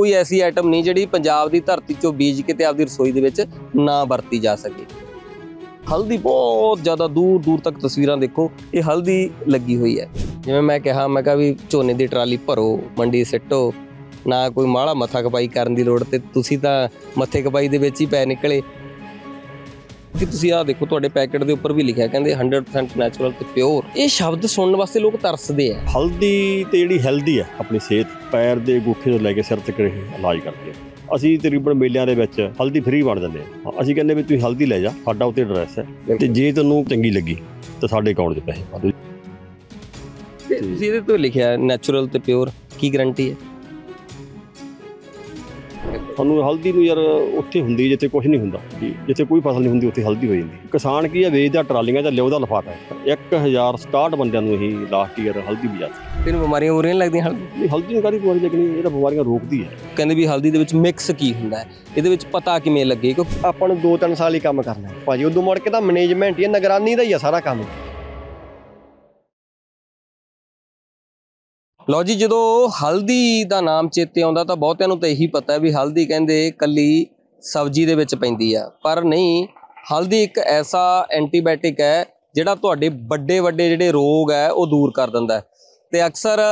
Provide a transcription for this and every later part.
ਕੋਈ ਐਸੀ ਆਈਟਮ ਨਹੀਂ ਜਿਹੜੀ ਪੰਜਾਬ ਦੀ ਧਰਤੀ ਚੋਂ ਬੀਜ ਕੇ ਤੇ ਆਪਦੀ ਰਸੋਈ ਦੇ ਵਿੱਚ ਨਾ ਵਰਤੀ ਜਾ ਸਕੇ ਹਲਦੀ ਬਹੁਤ ਜ਼ਿਆਦਾ ਦੂਰ ਦੂਰ ਤੱਕ ਤਸਵੀਰਾਂ ਦੇਖੋ ਇਹ ਹਲਦੀ ਲੱਗੀ ਹੋਈ ਹੈ ਜਿਵੇਂ ਮੈਂ ਕਿਹਾ ਮੈਂ ਕਿਹਾ ਵੀ ਝੋਨੇ ਦੀ ਟਰਾਲੀ ਭਰੋ ਮੰਡੀ ਸਿੱਟੋ ਨਾ ਕੋਈ ਮਾਲਾ ਮੱਥਾ ਕਪਾਈ ਕਰਨ ਦੀ ਲੋੜ ਤੇ ਤੁਸੀਂ ਤਾਂ ਮੱਥੇ ਕਪਾਈ ਦੇ ਵਿੱਚ ਹੀ ਪੈ ਨਿਕਲੇ ਕਿ ਤੁਸੀਂ ਆਹ ਦੇਖੋ ਤੁਹਾਡੇ ਪੈਕੇਟ ਦੇ ਉੱਪਰ ਵੀ ਲਿਖਿਆ ਕਹਿੰਦੇ 100% ਨੈਚੁਰਲ ਤੇ ਪਿਓਰ ਇਹ ਸ਼ਬਦ ਸੁਣਨ ਵਾਸਤੇ ਲੋਕ ਤਰਸਦੇ ਆ ਹਲਦੀ ਤੇ ਜਿਹੜੀ ਹੈਲਦੀ ਆ ਆਪਣੀ ਸਿਹਤ ਪੈਰ ਦੇ ਗੁੱਠੇ ਤੋਂ ਲੈ ਕੇ ਸਿਰ ਤੱਕ ਇਲਾਜ ਕਰਦੀ ਆ ਅਸੀਂ ਤਕਰੀਬਨ ਮੇਲਿਆਂ ਦੇ ਵਿੱਚ ਹਲਦੀ ਫ੍ਰੀ ਵੰਡ ਦਿੰਦੇ ਆ ਅਸੀਂ ਕਹਿੰਦੇ ਵੀ ਤੁਸੀਂ ਹਲਦੀ ਲੈ ਜਾ ਸਾਡਾ ਉੱਤੇ ਐਡਰੈਸ ਹੈ ਤੇ ਜੇ ਤੁਹਾਨੂੰ ਚੰਗੀ ਲੱਗੀ ਤਾਂ ਸਾਡੇ ਅਕਾਊਂਟ 'ਚ ਪੈਸੇ ਪਾ ਦਿਓ ਤੁਸੀਂ ਇਹਦੇ ਤੋਂ ਲਿਖਿਆ ਨੈਚੁਰਲ ਤੇ ਪਿਓਰ ਕੀ ਗਾਰੰਟੀ ਹੈ ਸਾਨੂੰ ਹਲਦੀ ਨੂੰ ਯਾਰ ਉੱਥੇ ਹੁੰਦੀ ਜਿੱਥੇ ਕੁਝ ਨਹੀਂ ਹੁੰਦਾ ਜਿੱਥੇ ਕੋਈ ਫਸਲ ਨਹੀਂ ਹੁੰਦੀ ਉੱਥੇ ਹਲਦੀ ਹੋ ਜਾਂਦੀ ਕਿਸਾਨ ਕੀ ਹੈ ਵੇਚਦਾ ਟਰਾਲੀਆਂ ਜਾਂ ਲਿਓਦਾ ਲਫਾਫਾ 1067 ਬੰਦਿਆਂ ਨੂੰ ਹੀ ਲਾਸਟ ਈਅਰ ਹਲਦੀ ਬੀਜਾਤੀ ਤੈਨੂੰ ਬਿਮਾਰੀਆਂ ਰਹੀਆਂ ਲੱਗਦੀਆਂ ਹਲਦੀ ਹਲਦੀ ਨੂੰ ਕਾਰੀ ਬਿਮਾਰੀ ਲੱਗਣੀ ਇਹ ਤਾਂ ਬਿਮਾਰੀਆਂ ਰੋਕਦੀ ਹੈ ਕਹਿੰਦੇ ਵੀ ਹਲਦੀ ਦੇ ਵਿੱਚ ਮਿਕਸ ਕੀ ਹੁੰਦਾ ਹੈ ਇਹਦੇ ਵਿੱਚ ਪਤਾ ਕਿਵੇਂ ਲੱਗੇ ਕਿ ਆਪਾਂ ਨੂੰ 2-3 ਸਾਲ ਹੀ ਕੰਮ ਕਰਨਾ ਹੈ ਭਾਜੀ ਉਦੋਂ ਮੁੜ ਕੇ ਤਾਂ ਮੈਨੇਜਮੈਂਟ ਹੀ ਨਗਰਾਨੀ ਦਾ ਹੀ ਆ ਸਾਰਾ ਕੰਮ ਲਓ ਜੀ ਜਦੋਂ ਹਲਦੀ ਦਾ ਨਾਮ ਚੇਤੇ ਆਉਂਦਾ ਤਾਂ ਬਹੁਤਿਆਂ ਨੂੰ ਤਾਂ ਇਹੀ ਪਤਾ ਹੈ ਵੀ ਹਲਦੀ ਕਹਿੰਦੇ ਕੱਲੀ ਸਬਜ਼ੀ ਦੇ ਵਿੱਚ ਪੈਂਦੀ ਆ ਪਰ ਨਹੀਂ ਹਲਦੀ ਇੱਕ ਐਸਾ ਐਂਟੀਬਾਇਓਟਿਕ ਹੈ ਜਿਹੜਾ ਤੁਹਾਡੇ ਵੱਡੇ ਵੱਡੇ ਜਿਹੜੇ ਰੋਗ ਹੈ ਉਹ ਦੂਰ ਕਰ ਦਿੰਦਾ ਹੈ ਤੇ ਅਕਸਰ